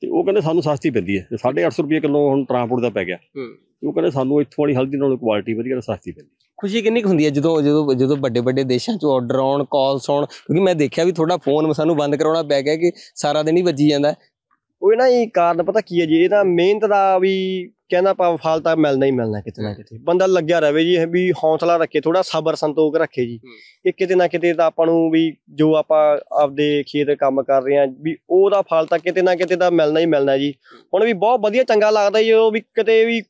ਤੇ ਉਹ ਕਹਿੰਦੇ ਸਾਨੂੰ ਸਸਤੀ ਪੈਂਦੀ ਹੈ 850 ਰੁਪਏ ਕਿਲੋ ਹੁਣ ਟਰਾਂਸਪੋਰਟ ਦਾ ਪੈ ਗਿਆ ਉਹ ਕਹਿੰਦੇ ਸਾਨੂੰ ਇੱਥੋਂ ਵਾਲੀ ਹਲਦੀ ਨਾਲੋਂ ਕੁਆਲਿਟੀ ਵਧੀਆ ਸਸਤੀ ਪੈਂਦੀ ਖੁਸ਼ੀ ਕਿੰਨੀ ਹੁੰਦੀ ਹੈ ਜਦੋਂ ਜਦੋਂ ਜਦੋਂ ਵੱਡੇ ਵੱਡੇ ਦੇਸ਼ਾਂ 'ਚੋਂ ਆਰਡਰ ਆਉਣ ਕਾਲਸ ਆਉਣ ਕਿਉਂਕਿ ਮੈਂ ਦੇਖਿਆ ਵੀ ਤੁਹਾਡਾ ਫੋਨ ਸਾਨੂੰ ਬੰਦ ਕਰਾਉਣਾ ਪੈ ਗਿਆ ਕਿ ਸਾਰਾ ਦਿਨ ਹੀ ਵੱਜੀ ਜਾਂਦਾ ਉਹ ਇਹ ਨਾ ਇਹ ਕਾਰਨ ਪਤਾ ਕੀ ਹੈ ਜੀ ਇਹਦਾ ਮਿਹਨਤ ਦਾ ਵੀ ਕਹਿੰਦਾ ਆਪਾਂ ਫਾਲਤਾ ਮਿਲਣਾ ਹੀ ਮਿਲਣਾ ਕਿਤੇ ਨਾ ਕਿਤੇ ਬੰਦਾ ਲੱਗਿਆ ਰਹੇ ਜੀ ਵੀ ਹੌਸਲਾ ਰੱਖੇ ਥੋੜਾ ਸਬਰ ਸੰਤੋਖ ਰੱਖੇ ਜੀ ਇਹ ਕਿਤੇ ਨਾ ਕਿਤੇ ਤਾਂ ਆਪਾਂ ਨੂੰ ਵੀ ਜੋ ਆਪਾਂ ਆਪਦੇ ਖੇਤ ਕੰਮ ਕਰ ਰਹੇ ਆ ਵੀ ਉਹਦਾ ਤਾਂ ਕਿਤੇ ਨਾ ਕਿਤੇ ਤਾਂ ਮਿਲਣਾ ਹੀ ਮਿਲਣਾ ਜੀ ਹੁਣ ਵੀ ਬਹੁਤ ਵਧੀਆ ਚੰਗਾ ਲੱਗਦਾ ਜੀ ਉਹ ਵੀ ਕਿਤੇ ਵੀ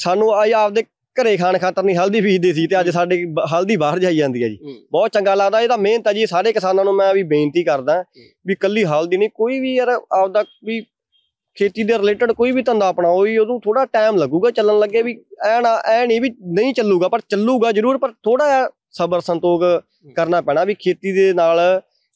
ਸਾਨੂੰ ਆ ਆਪਦੇ ਘਰੇ ਖਾਣ ਖਾਤਰ ਨਹੀਂ ਹਲਦੀ ਬੀਜਦੇ ਸੀ ਤੇ ਅੱਜ ਸਾਡੇ ਹਲਦੀ ਬਾਹਰ ਜਾਈ ਜਾਂਦੀ ਹੈ ਜੀ ਬਹੁਤ ਚੰਗਾ ਲੱਗਦਾ ਇਹਦਾ ਮਿਹਨਤ ਹੈ ਜੀ ਸਾਰੇ ਕਿਸਾਨਾਂ ਨੂੰ ਮੈਂ ਵੀ ਬੇਨਤੀ ਕਰਦਾ ਵੀ ਕੱਲੀ ਹਲਦੀ ਨਹੀਂ ਕੋਈ ਵੀ ਯਾਰ ਆਪਦਾ ਵੀ ਖੇਤੀ ਦੇ ਰਿਲੇਟਡ ਕੋਈ ਵੀ ਧੰਦਾ ਆਪਣਾਓ ਹੀ ਉਹਨੂੰ ਥੋੜਾ ਟਾਈਮ ਲੱਗੂਗਾ ਚੱਲਣ ਲੱਗੇ ਵੀ ਐ ਨਾ ਐ ਨਹੀਂ ਵੀ ਨਹੀਂ ਚੱਲੂਗਾ ਪਰ ਚੱਲੂਗਾ ਜ਼ਰੂਰ ਪਰ ਥੋੜਾ ਸਬਰ ਸੰਤੋਖ ਕਰਨਾ ਪੈਣਾ ਵੀ ਖੇਤੀ ਦੇ ਨਾਲ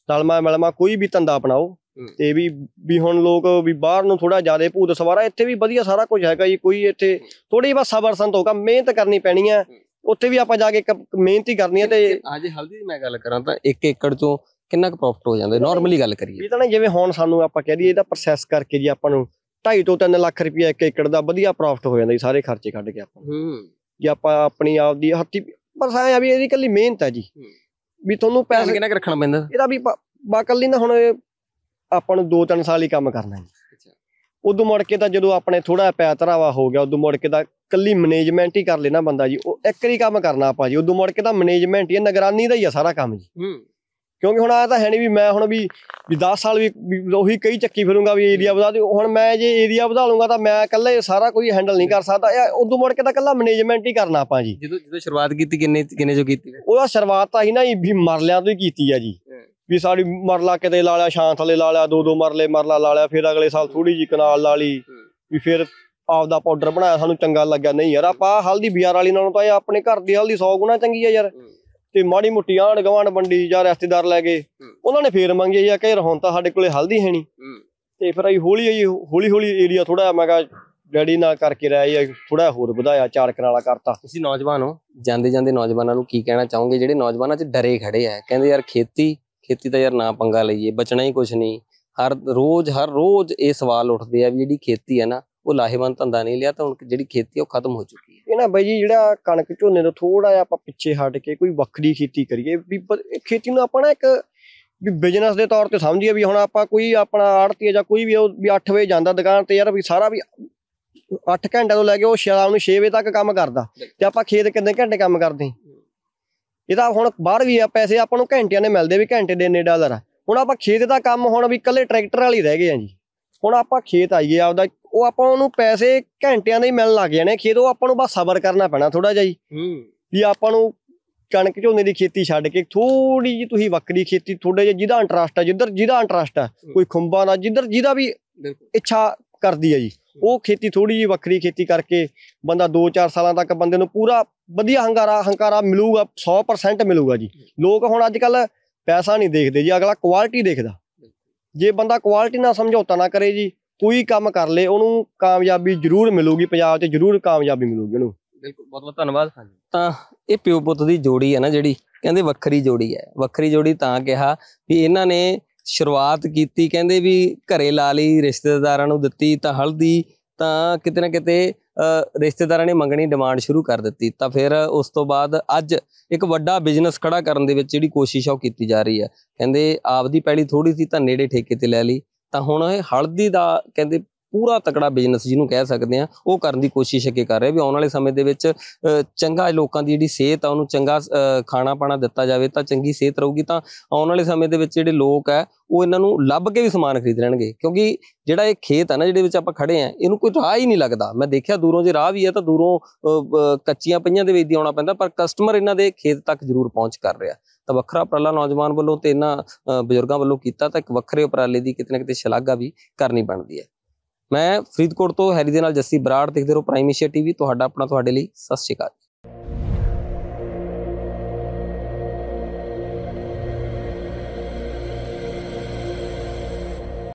ਤਲਮਾ ਮਲਮਾ ਕੋਈ ਵੀ ਧੰਦਾ ਅਪਣਾਓ ਤੇ ਵੀ ਵੀ ਹੁਣ ਲੋਕ ਵੀ ਬਾਹਰ ਨੂੰ ਥੋੜਾ ਜ਼ਿਆਦਾ ਭੂਤ ਸਵਾਰਾ ਇੱਥੇ ਵੀ ਵਧੀਆ ਸਾਰਾ ਕੁਝ ਹੈਗਾ ਜੀ ਕੋਈ ਇੱਥੇ ਥੋੜੀ ਬਸ ਸਬਰ ਸੰਤੋਖਾ ਮਿਹਨਤ ਕਰਨੀ ਪੈਣੀ ਹੈ ਉੱਥੇ ਵੀ ਆਪਾਂ ਜਾ ਕੇ ਮਿਹਨਤ ਹੀ ਕਰਨੀ ਹੈ ਤੇ ਅੱਜ ਹਲਦੀ ਦੀ ਮੈਂ ਗੱਲ ਕਰਾਂ ਤਾਂ 1 ਏਕੜ ਤੋਂ ਕਿੰਨਾ ਕੁ ਪ੍ਰੋਫਿਟ ਹੋ ਜਾਂਦਾ ਨਾਰਮਲੀ ਗੱਲ ਕਰੀਏ ਇਹ ਤਾਂ ਨਾ ਜਿਵੇਂ ਹੁਣ ਸਾਨੂੰ ਆਪਾਂ ਕਹਿ ਦਈਏ ਇਹਦਾ ਪ੍ਰੋਸੈਸ ਕਰਕੇ ਜੀ ਆਪਾਂ ਨੂੰ 2.5 ਤੋਂ 3 ਲੱਖ ਰੁਪਏ ਇੱਕ ਏਕੜ ਦਾ ਵਧੀਆ ਪ੍ਰੋਫਿਟ ਹੋ ਜਾਂਦਾ ਜੀ ਸਾਰੇ ਖਰਚੇ ਕੱਢ ਕੇ ਆਪਾਂ ਹੂੰ ਜੇ ਆਪਾਂ ਆਪਣੀ ਆਪ ਦੀ ਹੱਤੀ ਪਰ ਸਾਇਆ ਵੀ ਇਹਦੀ ਕੱਲੀ ਮਿਹਨਤ ਹੈ ਜੀ ਵੀ ਤੁਹਾਨੂੰ ਪੈਸੇ ਕਿੰਨਾ ਕੁ ਰੱਖਣਾ ਪੈਂਦਾ ਇਹਦਾ ਵੀ ਬਾ ਕੱਲੀ ਨਾ ਹੁਣ ਆਪਾਂ ਨੂੰ 2-3 ਸਾਲ ਹੀ ਕੰਮ ਕਰਨਾ ਹੈ ਉਦੋਂ ਮੁੜ ਕੇ ਤਾਂ ਜਦੋਂ ਆਪਣੇ ਥੋੜਾ ਪੈ ਤਰਾਵਾ ਹੋ ਗਿਆ ਉਦੋਂ ਮੁੜ ਕੇ ਤਾਂ ਕੱਲੀ ਮੈਨੇਜਮੈਂਟ ਹੀ ਕਰ ਲੈਣਾ ਬੰਦਾ ਜੀ ਉਹ ਇੱਕ ਹੀ ਕੰਮ ਕਰਨਾ ਆਪਾਂ ਜੀ ਉਦੋਂ ਮੁੜ ਕੇ ਤਾਂ ਮੈਨੇਜਮੈਂਟ ਹੀ ਨਿਗਰਾਨੀ ਦਾ ਹੀ ਆ ਸਾਰਾ ਕੰਮ ਜੀ ਹੂੰ ਕਿਉਂਕਿ ਹੁਣ ਆਇਆ ਤਾਂ ਹੈ ਨਹੀਂ ਵੀ ਮੈਂ ਹੁਣ ਵੀ ਵੀ 10 ਸਾਲ ਵੀ ਉਹੀ ਕਈ ਚੱਕੀ ਫਿਰੂੰਗਾ ਵੀ ਏਰੀਆ ਵਧਾ ਦੇ ਹੁਣ ਮੈਂ ਜੇ ਏਰੀਆ ਵਧਾ ਲੂੰਗਾ ਤਾਂ ਮੈਂ ਇਕੱਲੇ ਸਾਰਾ ਕੋਈ ਹੈਂਡਲ ਨਹੀਂ ਕਰ ਸਕਦਾ ਇਹ ਉਦੋਂ ਮੁੜ ਕੇ ਤਾਂ ਇਕੱਲਾ ਮੈਨੇਜਮੈਂਟ ਹੀ ਕਰਨਾ ਆਪਾਂ ਜੀ ਜਦੋਂ ਜਦੋਂ ਸ਼ੁਰੂਆਤ ਕੀਤੀ ਕਿੰਨੇ ਕਿੰਨੇ ਜੋ ਕੀਤੀ ਉਹਦਾ ਸ਼ੁਰੂਆਤ ਤਾਂ ਹੀ ਨਾ ਵੀ ਮਰਲਿਆਂ ਤੋਂ ਹੀ ਕੀਤੀ ਆ ਜੀ ਵੀ ਸਾਡੀ ਮਰਲਾ ਕਿਤੇ ਲਾ ਲਿਆ ਸ਼ਾਂਤ ਥਲੇ ਲਾ ਲਿਆ ਦੋ ਦੋ ਮਰਲੇ ਮਰਲਾ ਲਾ ਲਿਆ ਫਿਰ ਅਗਲੇ ਸਾਲ ਥੋੜੀ ਜੀ ਕਨਾਲ ਲਾ ਲਈ ਵੀ ਫਿਰ ਆਪ ਦਾ ਪਾਊਡਰ ਬਣਾਇਆ ਸਾਨੂੰ ਚੰਗਾ ਲੱਗਿਆ ਨਹੀਂ ਯਾਰ ਆਪਾਂ ਹਲਦੀ ਬਿਆਰ ਵਾਲੀ ਨਾਲੋਂ ਤਾਂ ਇਹ ਆਪਣੇ ਘਰ ਦੀ ਹਲਦੀ 100 ਗੁਣਾ ਚੰਗੀ ਆ ਯਾਰ ਤੇ ਮਾੜੀ ਮੋਟੀ ਆਣ ਗਵਾਂਢ ਬੰਡੀ ਜਾਂ ਰਿਸ਼ਤੇਦਾਰ ਲੈ ਗਏ ਉਹਨਾਂ ਨੇ ਫੇਰ ਮੰਗਿਆ ਜਾਂ ਕਹੇ ਹੁਣ ਤਾਂ ਸਾਡੇ ਕੋਲੇ ਹਲਦੀ ਹੈ ਨਹੀਂ ਤੇ ਫਿਰ ਆਈ ਹੌਲੀ ਆਈ ਹੌਲੀ ਹੌਲੀ ਏਰੀਆ ਥੋੜਾ ਮੈਂ ਕਹਾ ਡੈਡੀ ਨਾਲ ਕਰਕੇ ਰਹਿ ਜਾਂ ਥੋੜਾ ਹੋਰ ਵਧਾਇਆ ਚਾਰ ਕਰਾਲਾ ਕਰਤਾ ਤੁਸੀਂ ਨੌਜਵਾਨ ਹੋ ਜਾਂਦੇ ਜਾਂਦੇ ਨੌਜਵਾਨਾਂ ਨੂੰ ਕੀ ਕਹਿਣਾ ਚਾਹੋਗੇ ਜਿਹੜੇ ਨੌਜਵਾਨਾਂ 'ਚ ਡਰੇ ਖੜੇ ਆ ਕਹਿੰਦੇ ਯਾਰ ਖੇਤੀ ਖੇਤੀ ਤਾਂ ਯਾਰ ਨਾ ਪੰਗਾ ਲਈਏ ਬਚਣਾ ਹੀ ਕੁਝ ਨਹੀਂ ਹਰ ਰੋਜ਼ ਹਰ ਰੋਜ਼ ਇਹ ਸਵਾਲ ਉੱਠਦੇ ਆ ਵੀ ਜਿਹੜੀ ਖੇਤੀ ਹੈ ਨਾ ਉਹ ਲਾਹੇਵੰਦ ਧੰਦਾ ਨਹੀਂ ਲਿਆ ਤਾਂ ਹੁਣ ਜਿਹੜੀ ਖੇਤੀ ਉਹ ਖਤਮ ਹੋ ਚੁੱਕੀ ਇਹ ਨਾ ਬਾਈ ਜੀ ਜਿਹੜਾ ਕਣਕ ਝੋਨੇ ਤੋਂ ਥੋੜਾ ਜਿਹਾ ਆਪਾਂ ਪਿੱਛੇ ਹਟ ਕੇ ਕੋਈ ਵੱਖਰੀ ਖੇਤੀ ਕਰੀਏ ਵੀ ਖੇਤੀ ਨੂੰ ਆਪਾਂ ਨਾ ਇੱਕ ਵੀ ਬਿਜ਼ਨਸ ਦੇ ਤੌਰ ਤੇ ਸਮਝੀਏ ਵੀ ਹੁਣ ਆਪਾਂ ਕੋਈ ਆਪਣਾ ਆੜਤੀ ਜਾਂ ਕੋਈ ਵੀ ਉਹ ਵੀ 8 ਵਜੇ ਜਾਂਦਾ ਦੁਕਾਨ ਤੇ ਯਾਰ ਵੀ ਸਾਰਾ ਵੀ 8 ਘੰਟੇ ਤੋਂ ਲੈ ਕੇ ਉਹ ਸ਼ਾਮ ਨੂੰ 6 ਵਜੇ ਤੱਕ ਕੰਮ ਕਰਦਾ ਤੇ ਆਪਾਂ ਖੇਤ ਕਿੰਨੇ ਘੰਟੇ ਕੰਮ ਕਰਦੇ ਇਹਦਾ ਹੁਣ ਬਾਹਰ ਵੀ ਆ ਪੈਸੇ ਆਪਾਂ ਨੂੰ ਘੰਟਿਆਂ ਨੇ ਮਿਲਦੇ ਵੀ ਘੰਟੇ ਦੇ 1 ਡਾਲਰ ਹੁਣ ਆਪਾਂ ਖੇਤ ਦਾ ਕੰਮ ਹੁਣ ਵੀ ਇਕੱਲੇ ਟਰੈਕਟਰ ਵਾਲੀ ਰਹਿ ਗਏ ਆ ਜੀ ਹੁਣ ਆਪਾਂ ਖੇਤ ਆਈਏ ਆਪਦਾ ਉਹ ਆਪਾਂ ਉਹਨੂੰ ਪੈਸੇ ਘੰਟਿਆਂ ਦੇ ਹੀ ਮਿਲਣ ਲੱਗ ਜਾਣੇ ਉਹ ਆਪਾਂ ਨੂੰ ਬਸ ਸਬਰ ਕਰਨਾ ਪੈਣਾ ਥੋੜਾ ਜਿਹਾ ਹੀ ਵੀ ਆਪਾਂ ਨੂੰ ਕਣਕ ਝੋਨੇ ਦੀ ਖੇਤੀ ਛੱਡ ਕੇ ਥੋੜੀ ਜੀ ਤੁਸੀਂ ਵੱਖਰੀ ਖੇਤੀ ਥੋੜਾ ਜਿਹਾ ਜਿਹਦਾ ਇੰਟਰਸਟ ਹੈ ਜਿੱਧਰ ਜਿਹਦਾ ਇੰਟਰਸਟ ਹੈ ਕੋਈ ਖੁੰਬਾਂ ਦਾ ਜਿੱਧਰ ਜਿਹਦਾ ਵੀ ਇੱਛਾ ਕਰਦੀ ਹੈ ਜੀ ਉਹ ਖੇਤੀ ਥੋੜੀ ਜੀ ਵੱਖਰੀ ਖੇਤੀ ਕਰਕੇ ਬੰਦਾ 2-4 ਸਾਲਾਂ ਤੱਕ ਬੰਦੇ ਨੂੰ ਪੂਰਾ ਵਧੀਆ ਹੰਕਾਰਾ ਹੰਕਾਰਾ ਮਿਲੂਗਾ 100% ਮਿਲੂਗਾ ਜੀ ਲੋਕ ਹੁਣ ਅੱਜ ਕੱਲ ਪੈਸਾ ਨਹੀਂ ਦੇਖਦੇ ਜੀ ਅਗਲਾ ਕੁਆਲਿਟੀ ਦੇਖਦਾ ਜੇ ਬੰਦਾ ਕੁਆਲਿਟੀ ਨਾਲ ਸਮਝੌਤਾ ਨਾ ਕਰੇ ਜੀ ਕੋਈ ਕੰਮ ਕਰ ਲੇ ਉਹਨੂੰ ਕਾਮਯਾਬੀ ਜ਼ਰੂਰ ਮਿਲੂਗੀ ਪੰਜਾਬ 'ਚ ਜ਼ਰੂਰ ਕਾਮਯਾਬੀ ਮਿਲੂਗੀ ਉਹਨੂੰ ਬਿਲਕੁਲ ਬਹੁਤ ਬਹੁਤ ਧੰਨਵਾਦ ਹਾਂਜੀ ਤਾਂ ਇਹ ਪਿਓ ਪੁੱਤ ਦੀ ਜੋੜੀ ਹੈ ਨਾ ਜਿਹੜੀ ਕਹਿੰਦੇ ਵੱਖਰੀ ਜੋੜੀ ਹੈ ਵੱਖਰੀ ਜੋੜੀ ਤਾਂ ਕਿਹਾ ਵੀ ਇਹਨਾਂ ਨੇ ਸ਼ੁਰੂਆਤ ਕੀਤੀ ਕਹਿੰਦੇ ਵੀ ਘਰੇ ਲਾ ਲਈ ਰਿਸ਼ਤੇਦਾਰਾਂ ਨੂੰ ਦਿੱਤੀ ਤਾਂ ਹਲਦੀ ਤਾਂ ਕਿਤੇ ਨਾ ਕਿਤੇ ਰਿਸ਼ਤੇਦਾਰਾਂ ਨੇ ਮੰਗਣੀ ਡਿਮਾਂਡ ਸ਼ੁਰੂ ਕਰ ਦਿੱਤੀ ਤਾਂ ਫਿਰ ਉਸ ਤੋਂ ਬਾਅਦ ਅੱਜ ਇੱਕ ਵੱਡਾ ਬਿਜ਼ਨਸ ਖੜਾ ਕਰਨ ਦੇ ਵਿੱਚ ਜਿਹੜੀ ਕੋਸ਼ਿਸ਼ ਆ ਉਹ ਕੀਤੀ ਜਾ ਰਹੀ ਹੈ ਕਹਿੰਦੇ ਆਪਦੀ ਪਹਿਲੀ ਥੋੜੀ ਸੀ ਤਾਂ ਨੇੜੇ ਠੇਕੇ ਤੇ ਲੈ ਲਈ ਤਾਂ ਹੁਣ ਇਹ ਹਲਦੀ ਦਾ ਕਹਿੰਦੇ ਪੂਰਾ ਤਕੜਾ ਬਿਜ਼ਨਸ ਜਿਹਨੂੰ ਕਹਿ ਸਕਦੇ ਆ ਉਹ ਕਰਨ ਦੀ ਕੋਸ਼ਿਸ਼ ਅੱਗੇ ਕਰ ਰਿਹਾ ਵੀ ਆਉਣ ਵਾਲੇ ਸਮੇਂ ਦੇ ਵਿੱਚ ਚੰਗਾ ਲੋਕਾਂ ਦੀ ਜਿਹੜੀ ਸਿਹਤ ਆ ਉਹਨੂੰ ਚੰਗਾ ਖਾਣਾ ਪਾਣਾ ਦਿੱਤਾ ਜਾਵੇ ਤਾਂ ਚੰਗੀ ਸਿਹਤ ਰਹੂਗੀ ਤਾਂ ਆਉਣ ਵਾਲੇ ਸਮੇਂ ਦੇ ਵਿੱਚ ਜਿਹੜੇ ਲੋਕ ਆ ਉਹ ਇਹਨਾਂ ਨੂੰ ਲੱਭ ਕੇ ਵੀ ਸਮਾਨ ਖਰੀਦ ਲੈਣਗੇ ਕਿਉਂਕਿ ਜਿਹੜਾ ਇਹ ਖੇਤ ਆ ਨਾ ਜਿਹਦੇ ਵਿੱਚ ਆਪਾਂ ਖੜੇ ਆ ਇਹਨੂੰ ਕੋਈ ਰਾਹ ਹੀ ਨਹੀਂ ਲੱਗਦਾ ਮੈਂ ਦੇਖਿਆ ਦੂਰੋਂ ਜੇ ਰਾਹ ਵੀ ਆ ਤਾਂ ਦੂਰੋਂ ਕੱਚੀਆਂ ਪਈਆਂ ਦੇ ਵਿੱਚ ਦੀ ਆਉਣਾ ਪੈਂਦਾ ਪਰ ਕਸਟਮਰ ਇਹਨਾਂ ਦੇ ਖੇਤ ਤੱਕ ਜ਼ਰੂਰ ਪਹੁੰਚ ਕਰ ਰਿਹਾ ਤਾਂ ਵੱਖਰਾ ਉਪਰਾਲਾ ਨੌਜਵਾਨ ਵੱਲੋਂ ਤੇ ਇਹਨਾਂ ਬਜ਼ੁਰਗਾਂ ਵੱਲੋਂ ਕੀਤਾ ਤਾਂ ਇੱਕ ਵੱਖਰੇ ਉਪਰਾਲੇ ਦੀ ਕਿਤੇ ਨਾ ਕਿਤੇ ਸ਼ਲਾਘਾ ਵੀ ਕਰਨੀ ਬਣਦੀ ਹੈ ਮੈਂ ਫਰੀਦਕੋਟ ਤੋਂ ਹੈਰੀ ਦੇ ਨਾਲ ਜੱਸੀ ਬਰਾੜ ਦੇਖਦੇ ਰਹੋ ਪ੍ਰਾਈਮ ਏਸ਼ੀਆ ਟੀਵੀ ਤੁਹਾਡਾ ਆਪਣਾ ਤੁਹਾਡੇ ਲਈ ਸਤਿ ਸ਼੍ਰੀ ਅਕਾਲ